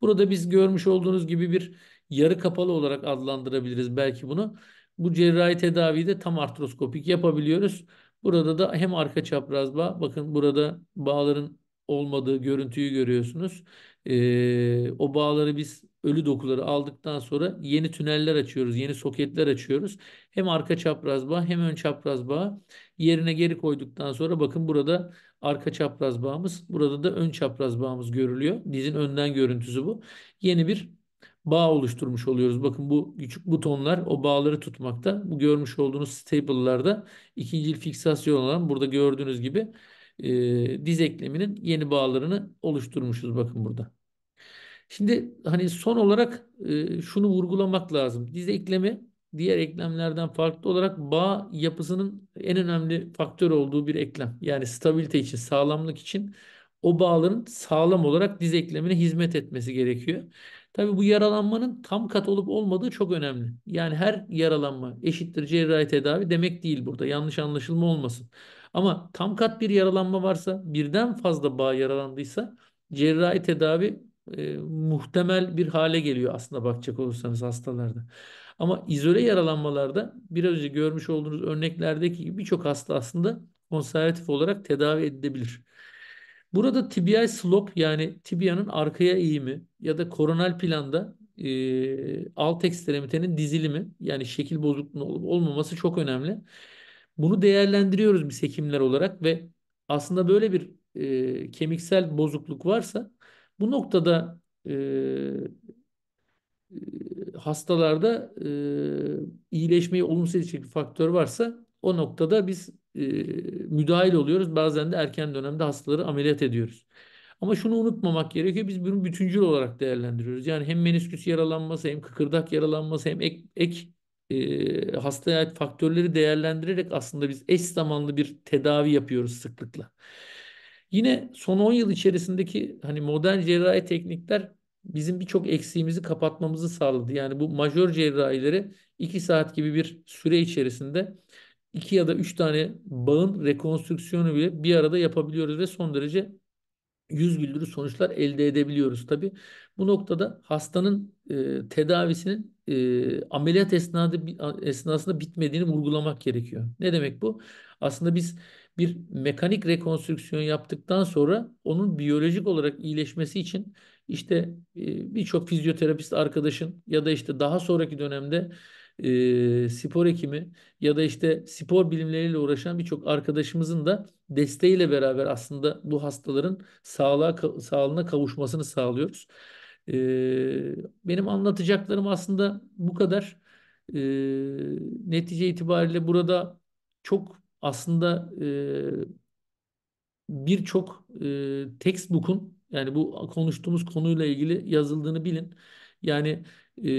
Burada biz görmüş olduğunuz gibi bir yarı kapalı olarak adlandırabiliriz belki bunu. Bu cerrahi tedaviyi de tam artroskopik yapabiliyoruz. Burada da hem arka çapraz bağ, bakın burada bağların olmadığı görüntüyü görüyorsunuz. Ee, o bağları biz ölü dokuları aldıktan sonra yeni tüneller açıyoruz, yeni soketler açıyoruz. Hem arka çapraz bağ hem ön çapraz bağ yerine geri koyduktan sonra bakın burada arka çapraz bağımız, burada da ön çapraz bağımız görülüyor. Dizin önden görüntüsü bu. Yeni bir bağ oluşturmuş oluyoruz. Bakın bu küçük butonlar o bağları tutmakta. Bu görmüş olduğunuz stable'larda ikinci fiksasyon olan burada gördüğünüz gibi e, diz ekleminin yeni bağlarını oluşturmuşuz bakın burada. Şimdi hani son olarak e, şunu vurgulamak lazım. Diz eklemi diğer eklemlerden farklı olarak bağ yapısının en önemli faktör olduğu bir eklem. Yani stabilite için, sağlamlık için o bağların sağlam olarak diz eklemine hizmet etmesi gerekiyor. Tabii bu yaralanmanın tam kat olup olmadığı çok önemli. Yani her yaralanma eşittir cerrahi tedavi demek değil burada. Yanlış anlaşılma olmasın. Ama tam kat bir yaralanma varsa, birden fazla bağ yaralandıysa cerrahi tedavi e, muhtemel bir hale geliyor aslında bakacak olursanız hastalarda. Ama izole yaralanmalarda biraz önce görmüş olduğunuz örneklerdeki gibi birçok hasta aslında konservatif olarak tedavi edilebilir. Burada tibial slope yani tibianın arkaya eğimi ya da koronal planda e, alt ekstremitenin dizilimi yani şekil bozukluğu olup olmaması çok önemli. Bunu değerlendiriyoruz biz hekimler olarak ve aslında böyle bir e, kemiksel bozukluk varsa bu noktada e, e hastalarda e, iyileşmeyi olumsuz edecek bir faktör varsa o noktada biz e, müdahil oluyoruz. Bazen de erken dönemde hastaları ameliyat ediyoruz. Ama şunu unutmamak gerekiyor. Biz bunu bütüncül olarak değerlendiriyoruz. Yani hem menisküs yaralanması hem kıkırdak yaralanması hem ek, ek e, hastaya ait faktörleri değerlendirerek aslında biz eş zamanlı bir tedavi yapıyoruz sıklıkla. Yine son 10 yıl içerisindeki hani modern cerrahi teknikler bizim birçok eksiğimizi kapatmamızı sağladı. Yani bu majör cerrahileri 2 saat gibi bir süre içerisinde iki ya da üç tane bağın rekonstrüksiyonu bile bir arada yapabiliyoruz ve son derece yüz güldürü sonuçlar elde edebiliyoruz. Tabi bu noktada hastanın e, tedavisinin e, ameliyat esnada, esnasında bitmediğini vurgulamak gerekiyor. Ne demek bu? Aslında biz bir mekanik rekonstrüksiyon yaptıktan sonra onun biyolojik olarak iyileşmesi için işte e, birçok fizyoterapist arkadaşın ya da işte daha sonraki dönemde e, spor hekimi ya da işte spor bilimleriyle uğraşan birçok arkadaşımızın da desteğiyle beraber aslında bu hastaların sağlığa, sağlığına kavuşmasını sağlıyoruz. E, benim anlatacaklarım aslında bu kadar. E, netice itibariyle burada çok aslında e, birçok e, textbook'un yani bu konuştuğumuz konuyla ilgili yazıldığını bilin. Yani e,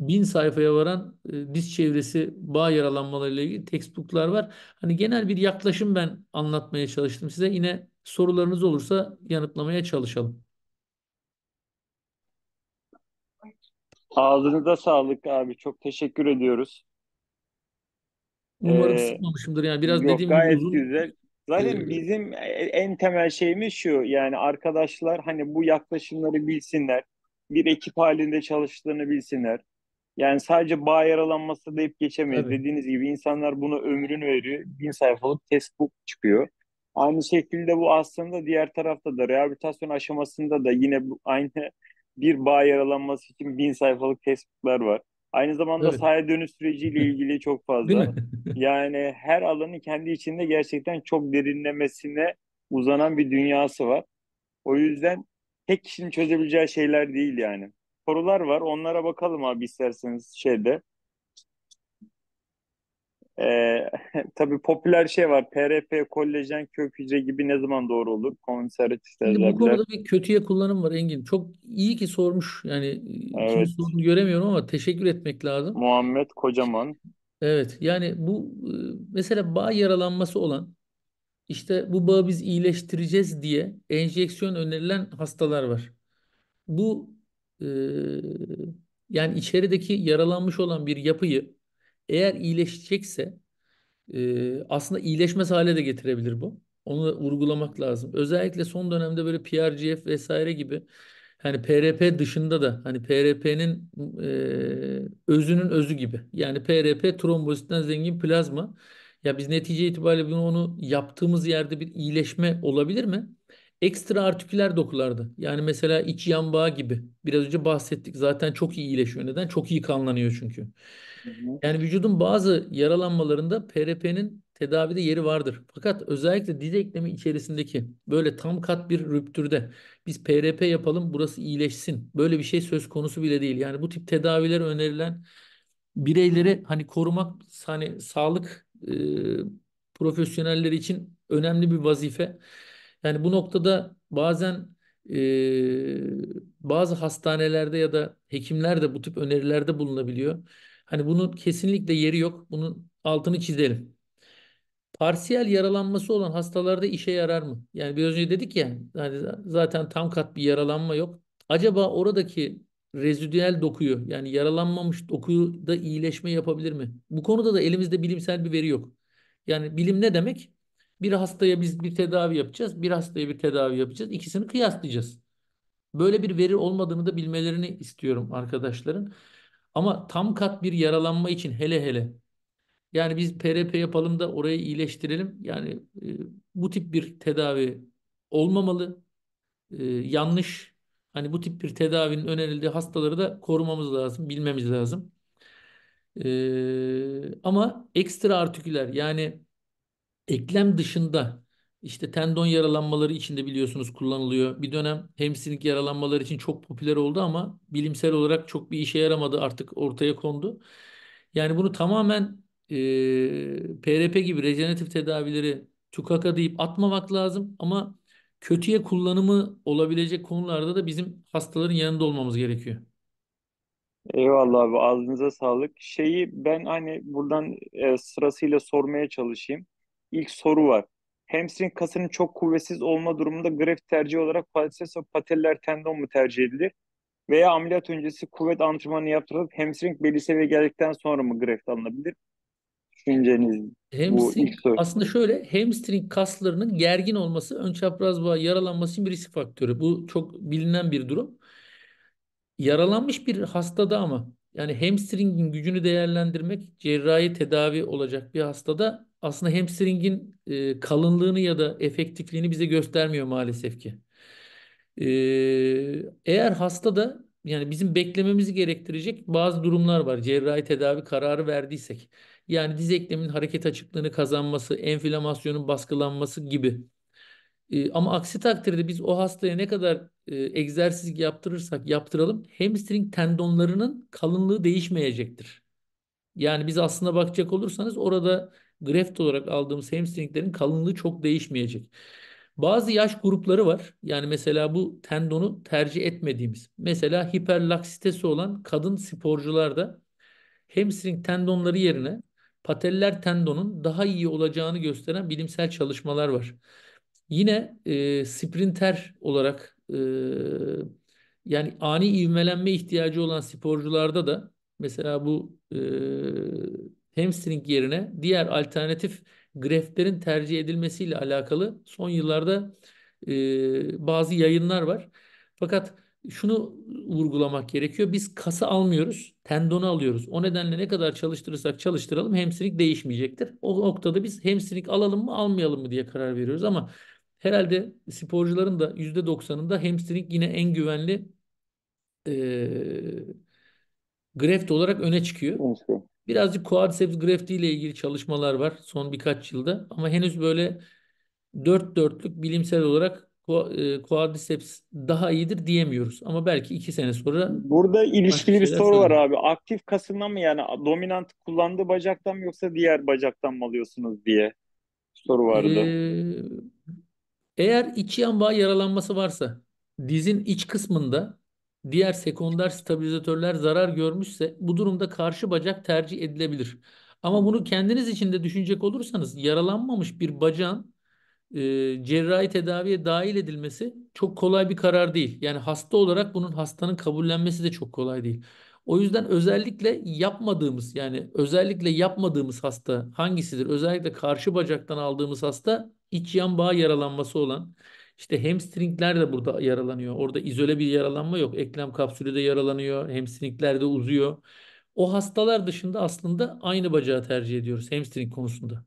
bin sayfaya varan e, diz çevresi bağ yaralanmalarıyla ilgili textbooklar var. Hani genel bir yaklaşım ben anlatmaya çalıştım size. Yine sorularınız olursa yanıtlamaya çalışalım. Ağzınıza sağlık abi. Çok teşekkür ediyoruz. Umarım ee, sıkmamışımdır yani biraz yok, dediğim gayet gibi gayet güzel. Zaten ee, bizim en temel şeyimiz şu yani arkadaşlar hani bu yaklaşımları bilsinler, bir ekip halinde çalıştığını bilsinler. Yani sadece bağ yaralanması deyip geçemeyiz. Evet. Dediğiniz gibi insanlar buna ömrünü veriyor. Bin sayfalık textbook çıkıyor. Aynı şekilde bu aslında diğer tarafta da rehabilitasyon aşamasında da yine bu, aynı bir bağ yaralanması için bin sayfalık textbooklar var. Aynı zamanda evet. sahaya dönüş süreciyle [LAUGHS] ilgili çok fazla. [LAUGHS] yani her alanın kendi içinde gerçekten çok derinlemesine uzanan bir dünyası var. O yüzden tek kişinin çözebileceği şeyler değil yani sorular var. Onlara bakalım abi isterseniz şeyde. Ee, [LAUGHS] tabii popüler şey var. PRP, kollajen, kök hücre gibi ne zaman doğru olur? Konserit Şimdi bu konuda bir kötüye kullanım var Engin. Çok iyi ki sormuş. Yani Evet. sorduğunu göremiyorum ama teşekkür etmek lazım. Muhammed Kocaman. Evet yani bu e, mesela bağ yaralanması olan işte bu bağı biz iyileştireceğiz diye enjeksiyon önerilen hastalar var. Bu ee, yani içerideki yaralanmış olan bir yapıyı eğer iyileşecekse e, aslında iyileşmez hale de getirebilir bu. Onu da vurgulamak lazım. Özellikle son dönemde böyle PRGF vesaire gibi hani PRP dışında da hani PRP'nin e, özünün özü gibi. Yani PRP trombositten zengin plazma. Ya biz netice itibariyle bunu onu yaptığımız yerde bir iyileşme olabilir mi? ekstra artiküler dokulardı. Yani mesela iç yan bağ gibi. Biraz önce bahsettik. Zaten çok iyi iyileşiyor. Neden? Çok iyi kanlanıyor çünkü. Yani vücudun bazı yaralanmalarında PRP'nin tedavide yeri vardır. Fakat özellikle diz eklemi içerisindeki böyle tam kat bir rüptürde biz PRP yapalım burası iyileşsin. Böyle bir şey söz konusu bile değil. Yani bu tip tedaviler önerilen bireyleri hani korumak hani sağlık e, profesyonelleri için önemli bir vazife. Yani bu noktada bazen e, bazı hastanelerde ya da hekimler de bu tip önerilerde bulunabiliyor. Hani bunun kesinlikle yeri yok. Bunun altını çizelim. Parsiyel yaralanması olan hastalarda işe yarar mı? Yani biraz önce dedik ya hani zaten tam kat bir yaralanma yok. Acaba oradaki rezidüel dokuyu yani yaralanmamış dokuda iyileşme yapabilir mi? Bu konuda da elimizde bilimsel bir veri yok. Yani bilim ne demek? Bir hastaya biz bir tedavi yapacağız, bir hastaya bir tedavi yapacağız. İkisini kıyaslayacağız. Böyle bir veri olmadığını da bilmelerini istiyorum arkadaşların. Ama tam kat bir yaralanma için hele hele yani biz PRP yapalım da orayı iyileştirelim. Yani e, bu tip bir tedavi olmamalı. E, yanlış. Hani bu tip bir tedavinin önerildiği hastaları da korumamız lazım, bilmemiz lazım. E, ama ekstra artiküler yani Eklem dışında işte tendon yaralanmaları için de biliyorsunuz kullanılıyor. Bir dönem hemsinik yaralanmaları için çok popüler oldu ama bilimsel olarak çok bir işe yaramadı artık ortaya kondu. Yani bunu tamamen e, PRP gibi rejeneratif tedavileri tukaka deyip atmamak lazım ama kötüye kullanımı olabilecek konularda da bizim hastaların yanında olmamız gerekiyor. Eyvallah abi ağzınıza sağlık. Şeyi ben hani buradan e, sırasıyla sormaya çalışayım ilk soru var. Hamstring kasının çok kuvvetsiz olma durumunda graft tercihi olarak patates ve pateller tendon mu tercih edilir? Veya ameliyat öncesi kuvvet antrenmanı yaptırılıp hamstring belli seviyeye geldikten sonra mı graft alınabilir? Düşünceniz bu Hamstring ilk soru. aslında şöyle hamstring kaslarının gergin olması ön çapraz bağ yaralanması için bir risk faktörü. Bu çok bilinen bir durum. Yaralanmış bir hastada ama yani hamstringin gücünü değerlendirmek cerrahi tedavi olacak bir hastada aslında hamstring'in e, kalınlığını ya da efektifliğini bize göstermiyor maalesef ki. E, eğer hasta da yani bizim beklememizi gerektirecek bazı durumlar var. Cerrahi tedavi kararı verdiysek. Yani diz ekleminin hareket açıklığını kazanması, enflamasyonun baskılanması gibi. E, ama aksi takdirde biz o hastaya ne kadar e, egzersiz yaptırırsak yaptıralım hamstring tendonlarının kalınlığı değişmeyecektir. Yani biz aslında bakacak olursanız orada Graft olarak aldığımız hamstringlerin kalınlığı çok değişmeyecek. Bazı yaş grupları var. Yani mesela bu tendonu tercih etmediğimiz. Mesela hiperlaksitesi olan kadın sporcularda hamstring tendonları yerine pateller tendonun daha iyi olacağını gösteren bilimsel çalışmalar var. Yine e, sprinter olarak e, yani ani ivmelenme ihtiyacı olan sporcularda da mesela bu e, hamstring yerine diğer alternatif greftlerin tercih edilmesiyle alakalı son yıllarda e, bazı yayınlar var. Fakat şunu vurgulamak gerekiyor. Biz kası almıyoruz, tendonu alıyoruz. O nedenle ne kadar çalıştırırsak çalıştıralım hamstring değişmeyecektir. O noktada biz hamstring alalım mı almayalım mı diye karar veriyoruz ama herhalde sporcuların da %90'ında hamstring yine en güvenli e, graft olarak öne çıkıyor. Birazcık quadriceps grafti ile ilgili çalışmalar var son birkaç yılda ama henüz böyle dört dörtlük bilimsel olarak e, quadriceps daha iyidir diyemiyoruz. Ama belki iki sene sonra... Burada ilişkili bir soru var abi. Aktif kasından mı yani dominant kullandığı bacaktan mı yoksa diğer bacaktan mı alıyorsunuz diye soru vardı. Ee, eğer iç yan bağ yaralanması varsa dizin iç kısmında diğer sekonder stabilizatörler zarar görmüşse bu durumda karşı bacak tercih edilebilir. Ama bunu kendiniz için de düşünecek olursanız yaralanmamış bir bacağın e, cerrahi tedaviye dahil edilmesi çok kolay bir karar değil. Yani hasta olarak bunun hastanın kabullenmesi de çok kolay değil. O yüzden özellikle yapmadığımız yani özellikle yapmadığımız hasta hangisidir? Özellikle karşı bacaktan aldığımız hasta iç yan bağ yaralanması olan işte hamstringler de burada yaralanıyor. Orada izole bir yaralanma yok. Eklem kapsülü de yaralanıyor. Hamstringler de uzuyor. O hastalar dışında aslında aynı bacağı tercih ediyoruz hamstring konusunda.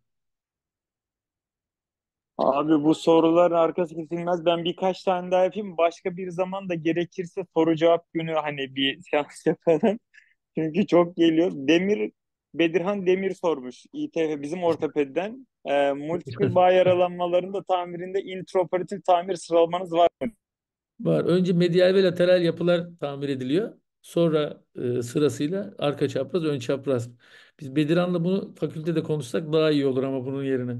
Abi bu sorular arkası kesilmez. Ben birkaç tane daha yapayım. Başka bir zaman da gerekirse soru cevap günü hani bir seans [LAUGHS] yapalım. Çünkü çok geliyor. Demir Bedirhan Demir sormuş İTF bizim ortopediden. E, multiple bağ yaralanmalarında tamirinde intraoperatif tamir sıralamanız var mı? Var. Önce medial ve lateral yapılar tamir ediliyor. Sonra e, sırasıyla arka çapraz, ön çapraz. Biz Bedirhan'la bunu fakültede konuşsak daha iyi olur ama bunun yerine.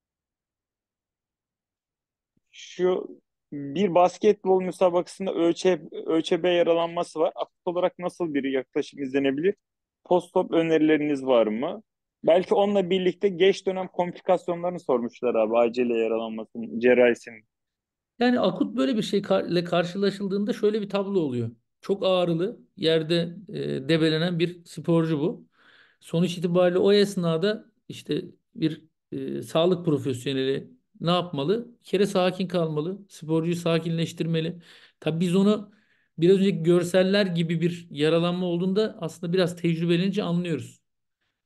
[LAUGHS] Şu bir basketbol müsabakasında ölçe, ölçebe yaralanması var. Aktif olarak nasıl bir yaklaşım izlenebilir? Post top önerileriniz var mı? Belki onunla birlikte geç dönem komplikasyonlarını sormuşlar abi acele yaralanmasının, cerrahisinin. Yani akut böyle bir şeyle karşılaşıldığında şöyle bir tablo oluyor. Çok ağrılı, yerde e, debelenen bir sporcu bu. Sonuç itibariyle o esnada işte bir e, sağlık profesyoneli ne yapmalı? Bir kere sakin kalmalı. Sporcuyu sakinleştirmeli. Tabii biz onu biraz önce görseller gibi bir yaralanma olduğunda aslında biraz tecrübelenince anlıyoruz.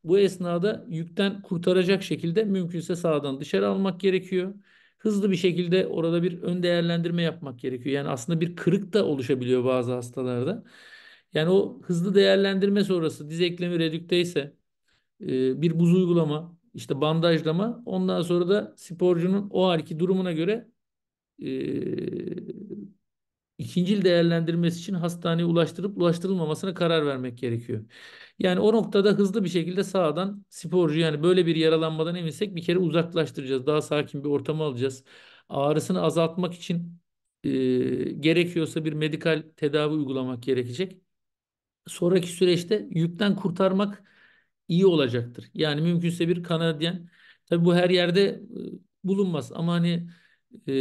Bu esnada yükten kurtaracak şekilde mümkünse sağdan dışarı almak gerekiyor. Hızlı bir şekilde orada bir ön değerlendirme yapmak gerekiyor. Yani aslında bir kırık da oluşabiliyor bazı hastalarda. Yani o hızlı değerlendirme sonrası diz eklemi redükte ise e, bir buz uygulama işte bandajlama ondan sonra da sporcunun o anki durumuna göre e, ikincil değerlendirmesi için hastaneye ulaştırıp ulaştırılmamasına karar vermek gerekiyor. Yani o noktada hızlı bir şekilde sağdan sporcu yani böyle bir yaralanmadan eminsek bir kere uzaklaştıracağız. Daha sakin bir ortama alacağız. Ağrısını azaltmak için e, gerekiyorsa bir medikal tedavi uygulamak gerekecek. Sonraki süreçte yükten kurtarmak iyi olacaktır. Yani mümkünse bir Kanadyen. Tabii bu her yerde e, bulunmaz ama hani e,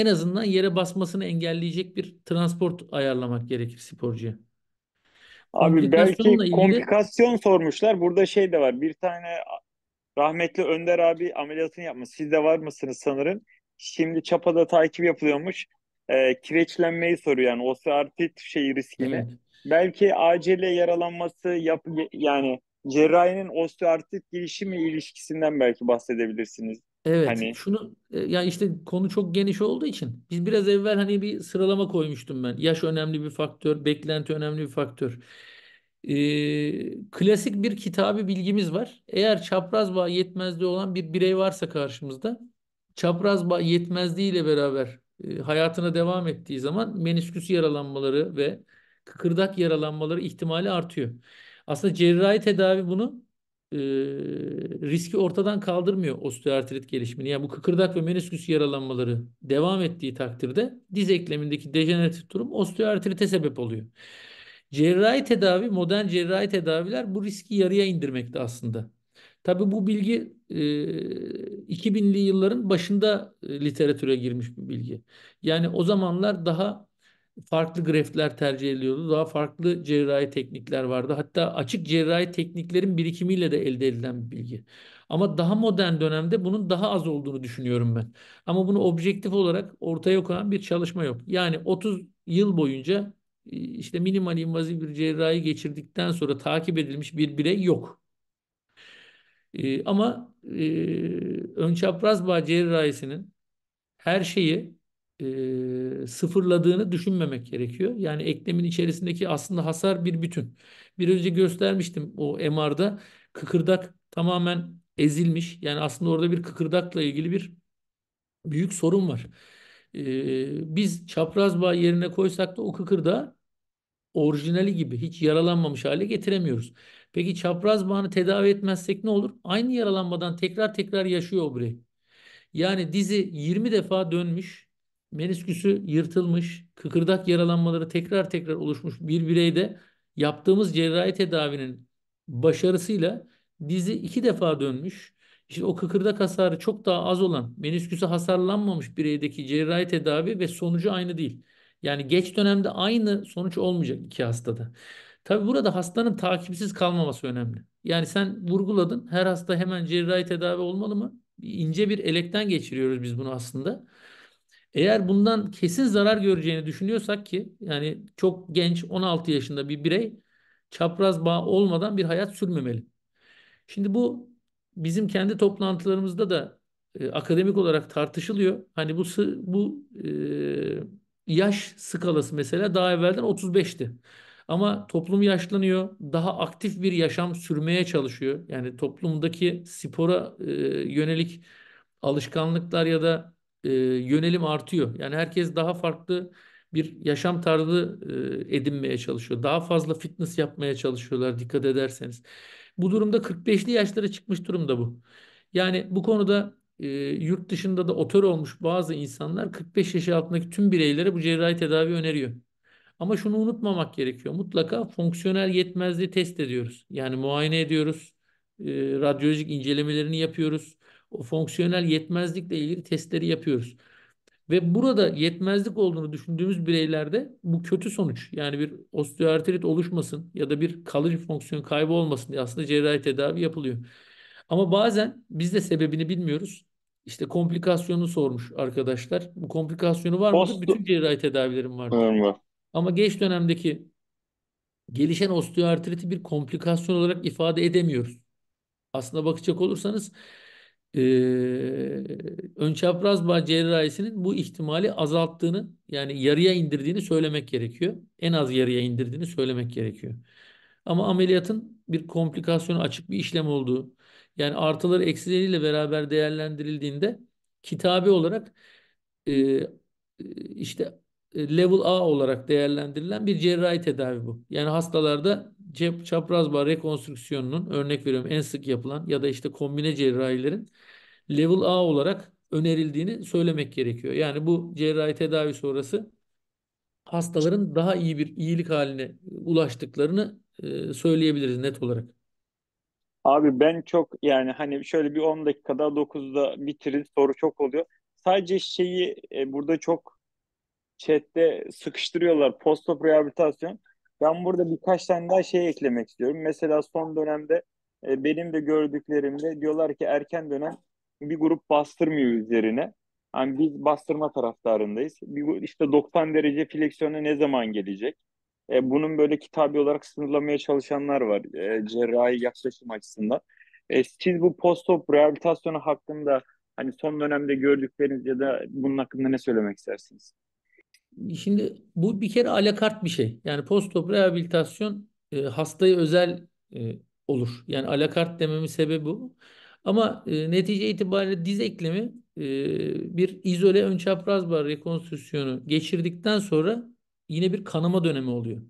en azından yere basmasını engelleyecek bir transport ayarlamak gerekir sporcuya. Abi belki ilgili... komplikasyon sormuşlar. Burada şey de var. Bir tane rahmetli Önder abi ameliyatını yapmış. Siz de var mısınız sanırım. Şimdi Çapa'da takip yapılıyormuş. E, kireçlenmeyi soruyor yani osteoartrit şey riskini. Evet. Belki acele yaralanması yap yani cerrahinin osteoartrit gelişimi ilişkisinden belki bahsedebilirsiniz. Evet, hani... şunu e, ya işte konu çok geniş olduğu için biz biraz evvel hani bir sıralama koymuştum ben. Yaş önemli bir faktör, beklenti önemli bir faktör. Ee, klasik bir kitabı bilgimiz var. Eğer çapraz bağ yetmezliği olan bir birey varsa karşımızda çapraz bağ yetmezliği ile beraber e, hayatına devam ettiği zaman menisküs yaralanmaları ve kıkırdak yaralanmaları ihtimali artıyor. Aslında cerrahi tedavi bunu e, riski ortadan kaldırmıyor osteoartrit gelişimini. Yani bu kıkırdak ve menisküs yaralanmaları devam ettiği takdirde diz eklemindeki dejeneratif durum osteoartrite sebep oluyor. Cerrahi tedavi, modern cerrahi tedaviler bu riski yarıya indirmekte aslında. Tabi bu bilgi e, 2000'li yılların başında e, literatüre girmiş bir bilgi. Yani o zamanlar daha farklı greftler tercih ediyordu, Daha farklı cerrahi teknikler vardı. Hatta açık cerrahi tekniklerin birikimiyle de elde edilen bir bilgi. Ama daha modern dönemde bunun daha az olduğunu düşünüyorum ben. Ama bunu objektif olarak ortaya koyan bir çalışma yok. Yani 30 yıl boyunca e, işte minimal invaziv bir cerrahi geçirdikten sonra takip edilmiş bir birey yok. Ee, ama e, ön çapraz bağ cerrahisinin her şeyi e, sıfırladığını düşünmemek gerekiyor. Yani eklemin içerisindeki aslında hasar bir bütün. Bir önce göstermiştim o MR'da kıkırdak tamamen ezilmiş. Yani aslında orada bir kıkırdakla ilgili bir büyük sorun var. E, biz çapraz bağ yerine koysak da o kıkırdağı orijinali gibi hiç yaralanmamış hale getiremiyoruz. Peki çapraz bağını tedavi etmezsek ne olur? Aynı yaralanmadan tekrar tekrar yaşıyor o birey. Yani dizi 20 defa dönmüş menisküsü yırtılmış, kıkırdak yaralanmaları tekrar tekrar oluşmuş bir bireyde yaptığımız cerrahi tedavinin başarısıyla dizi iki defa dönmüş. İşte o kıkırdak hasarı çok daha az olan, menisküsü hasarlanmamış bireydeki cerrahi tedavi ve sonucu aynı değil. Yani geç dönemde aynı sonuç olmayacak iki hastada. Tabi burada hastanın takipsiz kalmaması önemli. Yani sen vurguladın her hasta hemen cerrahi tedavi olmalı mı? İnce bir elekten geçiriyoruz biz bunu aslında. Eğer bundan kesin zarar göreceğini düşünüyorsak ki yani çok genç 16 yaşında bir birey çapraz bağ olmadan bir hayat sürmemeli. Şimdi bu bizim kendi toplantılarımızda da e, akademik olarak tartışılıyor. Hani bu bu e, yaş skalası mesela daha evvelden 35'ti. Ama toplum yaşlanıyor, daha aktif bir yaşam sürmeye çalışıyor. Yani toplumdaki spora e, yönelik alışkanlıklar ya da e, yönelim artıyor. Yani herkes daha farklı bir yaşam tarzı e, edinmeye çalışıyor. Daha fazla fitness yapmaya çalışıyorlar dikkat ederseniz. Bu durumda 45'li yaşlara çıkmış durumda bu. Yani bu konuda e, yurt dışında da otör olmuş bazı insanlar 45 yaş altındaki tüm bireylere bu cerrahi tedavi öneriyor. Ama şunu unutmamak gerekiyor. Mutlaka fonksiyonel yetmezliği test ediyoruz. Yani muayene ediyoruz. E, radyolojik incelemelerini yapıyoruz o fonksiyonel yetmezlikle ilgili testleri yapıyoruz. Ve burada yetmezlik olduğunu düşündüğümüz bireylerde bu kötü sonuç. Yani bir osteoartrit oluşmasın ya da bir kalıcı fonksiyon kaybı olmasın diye aslında cerrahi tedavi yapılıyor. Ama bazen biz de sebebini bilmiyoruz. İşte komplikasyonu sormuş arkadaşlar. Bu komplikasyonu var mıdır? Bütün cerrahi tedavilerim var. Ama geç dönemdeki gelişen osteoartriti bir komplikasyon olarak ifade edemiyoruz. aslında bakacak olursanız e, ön çapraz bağ cerrahisinin bu ihtimali azalttığını yani yarıya indirdiğini söylemek gerekiyor. En az yarıya indirdiğini söylemek gerekiyor. Ama ameliyatın bir komplikasyonu açık bir işlem olduğu yani artıları eksileriyle beraber değerlendirildiğinde kitabi olarak e, e işte e, level A olarak değerlendirilen bir cerrahi tedavi bu. Yani hastalarda çapraz bağ rekonstrüksiyonunun örnek veriyorum en sık yapılan ya da işte kombine cerrahilerin level A olarak önerildiğini söylemek gerekiyor. Yani bu cerrahi tedavi sonrası hastaların daha iyi bir iyilik haline ulaştıklarını e, söyleyebiliriz net olarak. Abi ben çok yani hani şöyle bir 10 dakikada 9'da bitirin soru çok oluyor. Sadece şeyi e, burada çok chatte sıkıştırıyorlar postop rehabilitasyon. Ben burada birkaç tane daha şey eklemek istiyorum. Mesela son dönemde e, benim de gördüklerimde diyorlar ki erken dönem bir grup bastırmıyor üzerine. Yani biz bastırma taraftarındayız. Bir, İşte 90 derece fleksiyona ne zaman gelecek? E, bunun böyle kitabi olarak sınırlamaya çalışanlar var e, cerrahi yaklaşım açısından. E, siz bu post-op rehabilitasyonu hakkında hani son dönemde gördükleriniz ya da bunun hakkında ne söylemek istersiniz? Şimdi bu bir kere alakart bir şey. Yani postop rehabilitasyon e, hastaya özel e, olur. Yani alakart dememin sebebi bu. Ama e, netice itibariyle diz eklemi e, bir izole ön çapraz bağ rekonstrüksiyonu geçirdikten sonra yine bir kanama dönemi oluyor.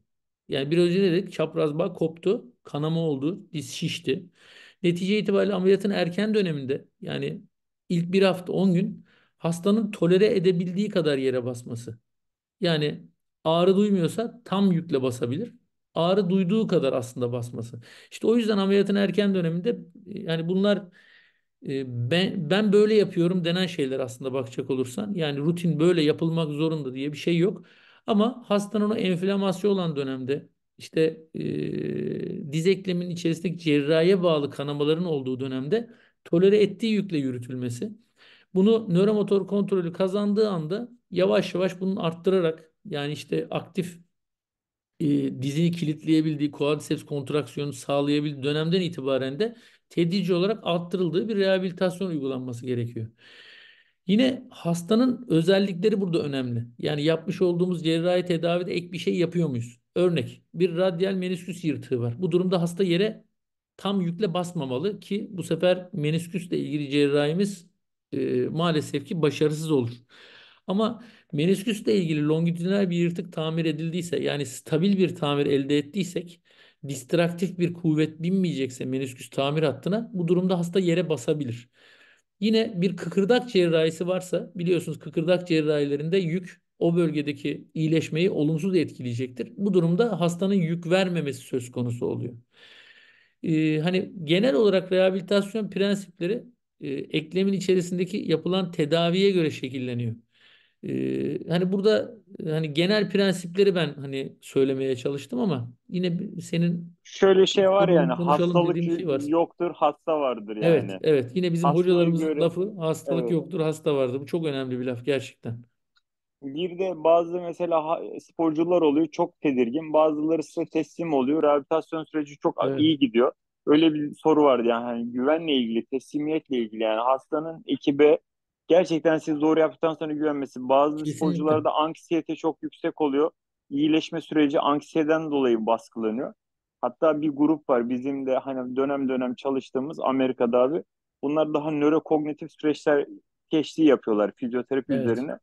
Yani bir önce dedik çapraz bağ koptu, kanama oldu, diz şişti. Netice itibariyle ameliyatın erken döneminde yani ilk bir hafta 10 gün hastanın tolere edebildiği kadar yere basması. Yani ağrı duymuyorsa tam yükle basabilir. Ağrı duyduğu kadar aslında basması. İşte o yüzden ameliyatın erken döneminde yani bunlar e, ben, ben böyle yapıyorum denen şeyler aslında bakacak olursan. Yani rutin böyle yapılmak zorunda diye bir şey yok. Ama hastanın o enflamasyon olan dönemde işte e, diz ekleminin içerisindeki cerrahiye bağlı kanamaların olduğu dönemde tolere ettiği yükle yürütülmesi. Bunu nöromotor kontrolü kazandığı anda yavaş yavaş bunu arttırarak yani işte aktif e, dizini kilitleyebildiği, quadriceps kontraksiyonu sağlayabildiği dönemden itibaren de tedici olarak arttırıldığı bir rehabilitasyon uygulanması gerekiyor. Yine hastanın özellikleri burada önemli. Yani yapmış olduğumuz cerrahi tedavide ek bir şey yapıyor muyuz? Örnek bir radyal menisküs yırtığı var. Bu durumda hasta yere tam yükle basmamalı ki bu sefer menisküsle ilgili cerrahimiz e, maalesef ki başarısız olur. Ama menisküsle ilgili longitudinal bir yırtık tamir edildiyse yani stabil bir tamir elde ettiysek distraktif bir kuvvet binmeyecekse menisküs tamir hattına bu durumda hasta yere basabilir. Yine bir kıkırdak cerrahisi varsa biliyorsunuz kıkırdak cerrahilerinde yük o bölgedeki iyileşmeyi olumsuz etkileyecektir. Bu durumda hastanın yük vermemesi söz konusu oluyor. Ee, hani genel olarak rehabilitasyon prensipleri e, eklemin içerisindeki yapılan tedaviye göre şekilleniyor. Ee, hani burada hani genel prensipleri ben hani söylemeye çalıştım ama yine senin şöyle şey var yani hastalık şey var. yoktur hasta vardır yani. Evet evet yine bizim Hastalığı hocalarımızın göre... lafı hastalık evet. yoktur hasta vardır. Bu çok önemli bir laf gerçekten. Bir de bazı mesela sporcular oluyor çok tedirgin. Bazıları size teslim oluyor. Rehabilitasyon süreci çok evet. iyi gidiyor. Öyle bir soru vardı yani hani güvenle ilgili, teslimiyetle ilgili yani hastanın ekibe gerçekten siz doğru yaptıktan sonra güvenmesi. Bazı sporcularda anksiyete çok yüksek oluyor. İyileşme süreci anksiyeden dolayı baskılanıyor. Hatta bir grup var bizim de hani dönem dönem çalıştığımız Amerika'da abi. Bunlar daha nörokognitif süreçler teşhisi yapıyorlar fizyoterapi evet. üzerine.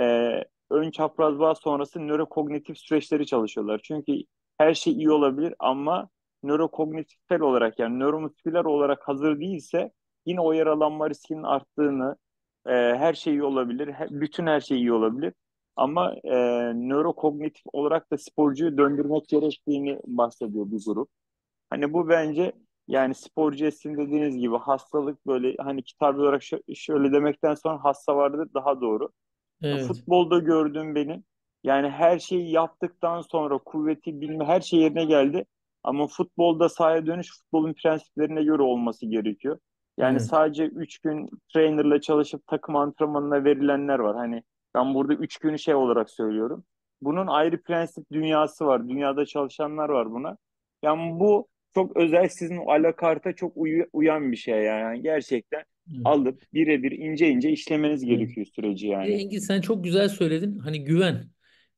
Ee, ön çapraz bağ sonrası nörokognitif süreçleri çalışıyorlar. Çünkü her şey iyi olabilir ama nörokognitifler olarak yani nöromusküler olarak hazır değilse yine o yaralanma riskinin arttığını, e, her şey iyi olabilir, bütün her şey iyi olabilir. Ama e, nörokognitif olarak da sporcuyu döndürmek gerektiğini bahsediyor bir grup. Hani bu bence yani sporcu esin dediğiniz gibi hastalık böyle hani kitap olarak şöyle demekten sonra hasta vardır daha doğru. Evet. Futbolda gördüğüm benim yani her şeyi yaptıktan sonra kuvveti bilme her şey yerine geldi. Ama futbolda sahaya dönüş futbolun prensiplerine göre olması gerekiyor. Yani evet. sadece 3 gün trainerla çalışıp takım antrenmanına verilenler var. Hani ben burada 3 günü şey olarak söylüyorum. Bunun ayrı prensip dünyası var. Dünyada çalışanlar var buna. Yani bu çok özel sizin alakarta çok uy- uyan bir şey yani. Gerçekten Hı. alıp birebir ince ince işlemeniz Hı. gerekiyor süreci yani. Engin sen çok güzel söyledin. Hani güven.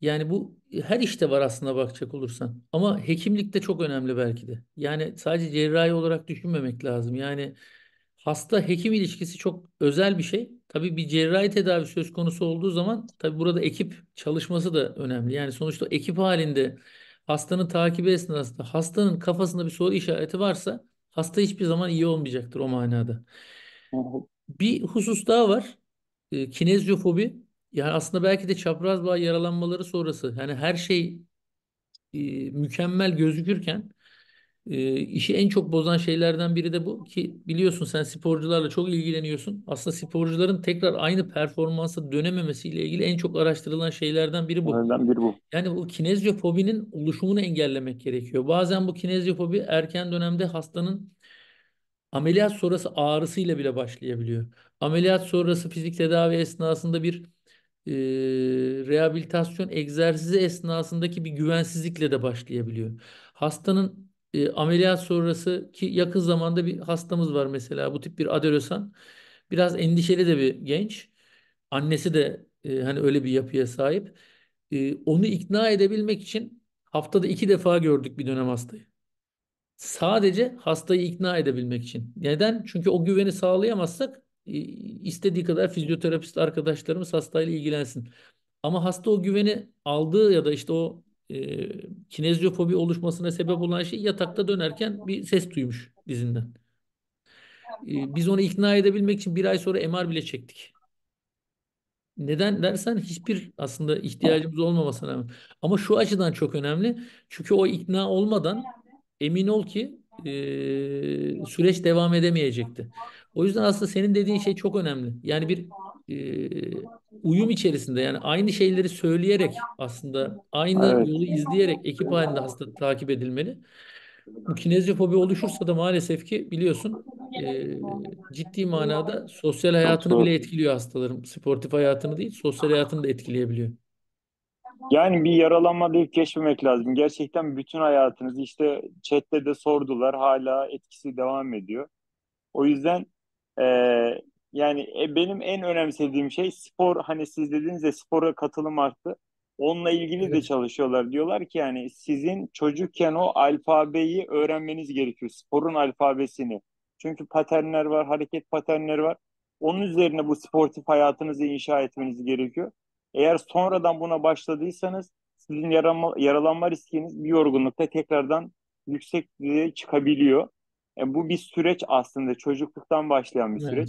Yani bu her işte var aslında bakacak olursan. Ama hekimlik de çok önemli belki de. Yani sadece cerrahi olarak düşünmemek lazım. Yani hasta hekim ilişkisi çok özel bir şey. Tabii bir cerrahi tedavi söz konusu olduğu zaman tabii burada ekip çalışması da önemli. Yani sonuçta ekip halinde hastanın takibi esnasında hastanın kafasında bir soru işareti varsa hasta hiçbir zaman iyi olmayacaktır o manada. Bir husus daha var. E, ee, kinezyofobi. Yani aslında belki de çapraz bağ yaralanmaları sonrası yani her şey e, mükemmel gözükürken e, işi en çok bozan şeylerden biri de bu ki biliyorsun sen sporcularla çok ilgileniyorsun. Aslında sporcuların tekrar aynı performansa dönememesiyle ilgili en çok araştırılan şeylerden biri bu. Nereden biri bu. Yani bu kineziofobinin oluşumunu engellemek gerekiyor. Bazen bu kineziofobi erken dönemde hastanın ameliyat sonrası ağrısıyla bile başlayabiliyor. Ameliyat sonrası fizik tedavi esnasında bir e, rehabilitasyon egzersizi esnasındaki bir güvensizlikle de başlayabiliyor. Hastanın e, ameliyat sonrası ki yakın zamanda bir hastamız var mesela bu tip bir adolesan. Biraz endişeli de bir genç. Annesi de e, hani öyle bir yapıya sahip. E, onu ikna edebilmek için haftada iki defa gördük bir dönem hastayı. Sadece hastayı ikna edebilmek için. Neden? Çünkü o güveni sağlayamazsak e, istediği kadar fizyoterapist arkadaşlarımız hastayla ilgilensin. Ama hasta o güveni aldığı ya da işte o e, kineziofobi oluşmasına sebep olan şey yatakta dönerken bir ses duymuş dizinden. E, biz onu ikna edebilmek için bir ay sonra MR bile çektik. Neden dersen hiçbir aslında ihtiyacımız olmamasına rağmen. Ama şu açıdan çok önemli. Çünkü o ikna olmadan emin ol ki e, süreç devam edemeyecekti. O yüzden aslında senin dediğin şey çok önemli. Yani bir uyum içerisinde yani aynı şeyleri söyleyerek aslında aynı evet. yolu izleyerek ekip halinde hasta takip edilmeli. Bu kinezyofobi oluşursa da maalesef ki biliyorsun e, ciddi manada sosyal hayatını bile etkiliyor hastaların. Sportif hayatını değil sosyal hayatını da etkileyebiliyor. Yani bir yaralanma deyip geçmemek lazım. Gerçekten bütün hayatınız işte chatte de sordular hala etkisi devam ediyor. O yüzden e, yani e, benim en önemsediğim şey spor hani siz dediniz ya spora katılım arttı. Onunla ilgili evet. de çalışıyorlar. Diyorlar ki yani sizin çocukken o alfabeyi öğrenmeniz gerekiyor. Sporun alfabesini. Çünkü paternler var, hareket paternleri var. Onun üzerine bu sportif hayatınızı inşa etmeniz gerekiyor. Eğer sonradan buna başladıysanız sizin yarama, yaralanma riskiniz bir yorgunlukta tekrardan yüksekliğe çıkabiliyor. E, bu bir süreç aslında çocukluktan başlayan bir evet. süreç.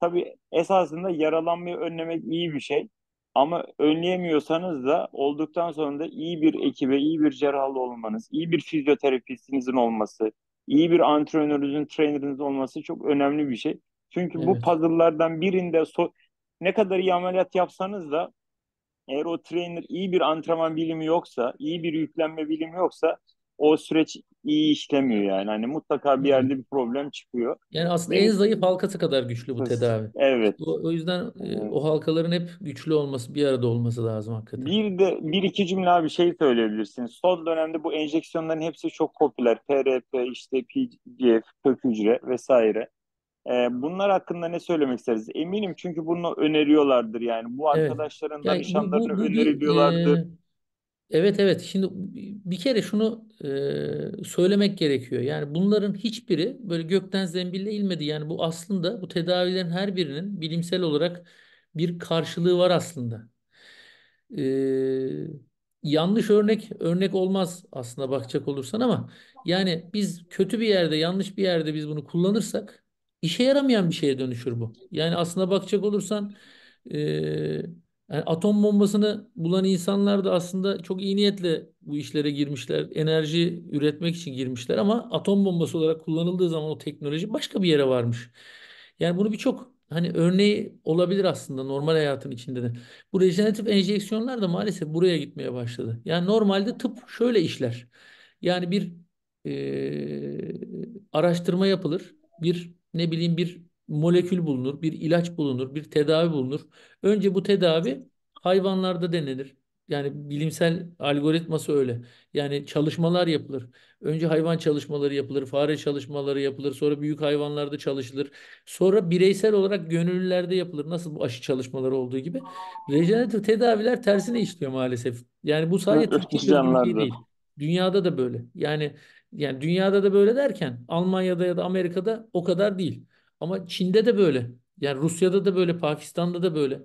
Tabii esasında yaralanmayı önlemek iyi bir şey. Ama önleyemiyorsanız da olduktan sonra da iyi bir ekibe, iyi bir cerrahlı olmanız, iyi bir fizyoterapistinizin olması, iyi bir antrenörünüzün, trainerınız olması çok önemli bir şey. Çünkü evet. bu puzzle'lardan birinde so ne kadar iyi ameliyat yapsanız da eğer o trainer iyi bir antrenman bilimi yoksa, iyi bir yüklenme bilimi yoksa o süreç iyi işlemiyor yani. Hani mutlaka bir yerde bir problem çıkıyor. Yani aslında en zayıf halkası kadar güçlü bu tedavi. Evet. O, o yüzden evet. o halkaların hep güçlü olması, bir arada olması lazım hakikaten. Bir de bir iki cümle abi şey söyleyebilirsiniz. Son dönemde bu enjeksiyonların hepsi çok popüler. PRP, işte PGF, kök hücre vesaire. E, bunlar hakkında ne söylemek isteriz? Eminim çünkü bunu öneriyorlardır yani. Bu arkadaşların evet. yani danışanlarına bu, bu, bu öneriyorlardır. e Evet evet. Şimdi bir kere şunu e, söylemek gerekiyor. Yani bunların hiçbiri böyle gökten zembille inmedi. Yani bu aslında bu tedavilerin her birinin bilimsel olarak bir karşılığı var aslında. E, yanlış örnek örnek olmaz aslında bakacak olursan ama yani biz kötü bir yerde yanlış bir yerde biz bunu kullanırsak işe yaramayan bir şeye dönüşür bu. Yani aslında bakacak olursan e, yani atom bombasını bulan insanlar da aslında çok iyi niyetle bu işlere girmişler. Enerji üretmek için girmişler ama atom bombası olarak kullanıldığı zaman o teknoloji başka bir yere varmış. Yani bunu birçok hani örneği olabilir aslında normal hayatın içinde de. Bu rejeneratif enjeksiyonlar da maalesef buraya gitmeye başladı. Yani normalde tıp şöyle işler. Yani bir e, araştırma yapılır. Bir ne bileyim bir molekül bulunur, bir ilaç bulunur, bir tedavi bulunur. Önce bu tedavi hayvanlarda denenir. Yani bilimsel algoritması öyle. Yani çalışmalar yapılır. Önce hayvan çalışmaları yapılır, fare çalışmaları yapılır, sonra büyük hayvanlarda çalışılır. Sonra bireysel olarak gönüllülerde yapılır. Nasıl bu aşı çalışmaları olduğu gibi. Rejeneratif tedaviler tersine işliyor maalesef. Yani bu sadece Türkiye'de değil. Dünyada da böyle. Yani yani dünyada da böyle derken Almanya'da ya da Amerika'da o kadar değil. Ama Çin'de de böyle. Yani Rusya'da da böyle, Pakistan'da da böyle.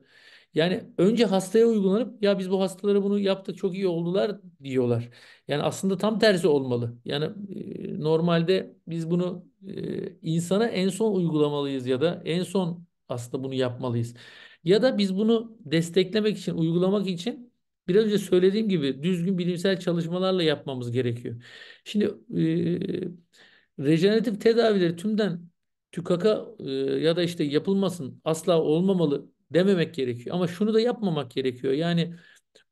Yani önce hastaya uygulanıp ya biz bu hastalara bunu yaptık çok iyi oldular diyorlar. Yani aslında tam tersi olmalı. Yani e, normalde biz bunu e, insana en son uygulamalıyız ya da en son aslında bunu yapmalıyız. Ya da biz bunu desteklemek için, uygulamak için biraz önce söylediğim gibi düzgün bilimsel çalışmalarla yapmamız gerekiyor. Şimdi e, rejeneratif tedavileri tümden tükaka e, ya da işte yapılmasın asla olmamalı dememek gerekiyor. Ama şunu da yapmamak gerekiyor. Yani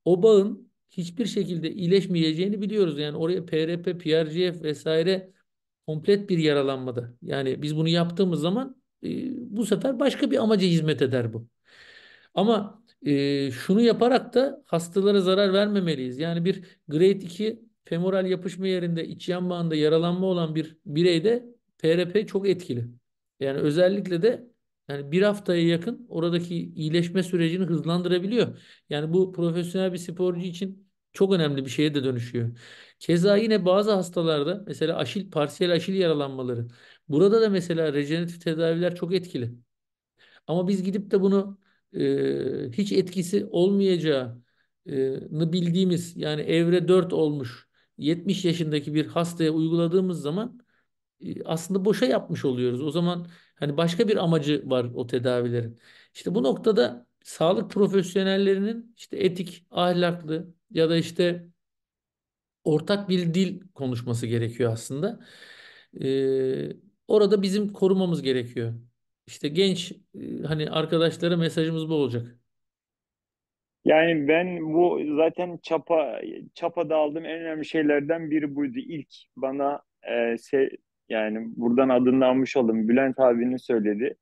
o bağın hiçbir şekilde iyileşmeyeceğini biliyoruz. Yani oraya PRP, PRGF vesaire komplet bir yaralanmadı Yani biz bunu yaptığımız zaman e, bu sefer başka bir amaca hizmet eder bu. Ama e, şunu yaparak da hastalara zarar vermemeliyiz. Yani bir grade 2 femoral yapışma yerinde iç yan bağında yaralanma olan bir bireyde PRP çok etkili. Yani özellikle de yani bir haftaya yakın oradaki iyileşme sürecini hızlandırabiliyor. Yani bu profesyonel bir sporcu için çok önemli bir şeye de dönüşüyor. Keza yine bazı hastalarda mesela aşil, parsiyel aşil yaralanmaları. Burada da mesela rejeneratif tedaviler çok etkili. Ama biz gidip de bunu e, hiç etkisi olmayacağını bildiğimiz yani evre 4 olmuş 70 yaşındaki bir hastaya uyguladığımız zaman aslında boşa yapmış oluyoruz. O zaman hani başka bir amacı var o tedavilerin. İşte bu noktada sağlık profesyonellerinin işte etik, ahlaklı ya da işte ortak bir dil konuşması gerekiyor aslında. Ee, orada bizim korumamız gerekiyor. İşte genç hani arkadaşlara mesajımız bu olacak. Yani ben bu zaten çapa çapa da aldığım en önemli şeylerden biri buydu. İlk bana e, se, yani buradan adını almış oldum. Bülent abinin söyledi.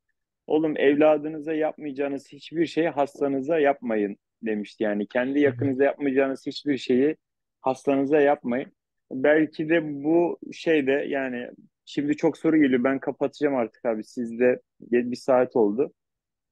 Oğlum evladınıza yapmayacağınız hiçbir şeyi hastanıza yapmayın demişti. Yani kendi yakınıza yapmayacağınız hiçbir şeyi hastanıza yapmayın. Belki de bu şeyde yani şimdi çok soru geliyor. Ben kapatacağım artık abi. Sizde bir saat oldu.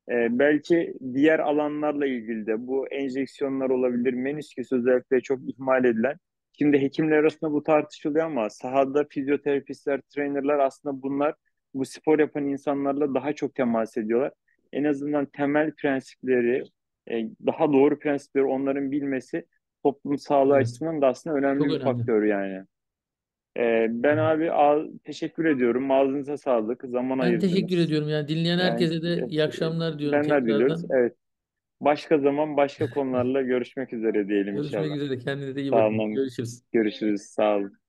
Ee, belki diğer alanlarla ilgili de bu enjeksiyonlar olabilir. Menisküs özellikle çok ihmal edilen Şimdi hekimler arasında bu tartışılıyor ama sahada fizyoterapistler, trainerlar aslında bunlar bu spor yapan insanlarla daha çok temas ediyorlar. En azından temel prensipleri, e, daha doğru prensipleri onların bilmesi toplum sağlığı evet. açısından da aslında önemli çok bir önemli. faktör yani. E, ben abi a- teşekkür ediyorum. Ağzınıza sağlık. Zaman ben ayırdınız. Ben teşekkür ediyorum. Yani dinleyen herkese de iyi akşamlar diyorum. Benler diliyoruz. Evet. Başka zaman başka [LAUGHS] konularla görüşmek üzere diyelim Görüşmek inşallah. üzere. Kendinize iyi bakın. Görüşürüz. Görüşürüz. Sağ olun.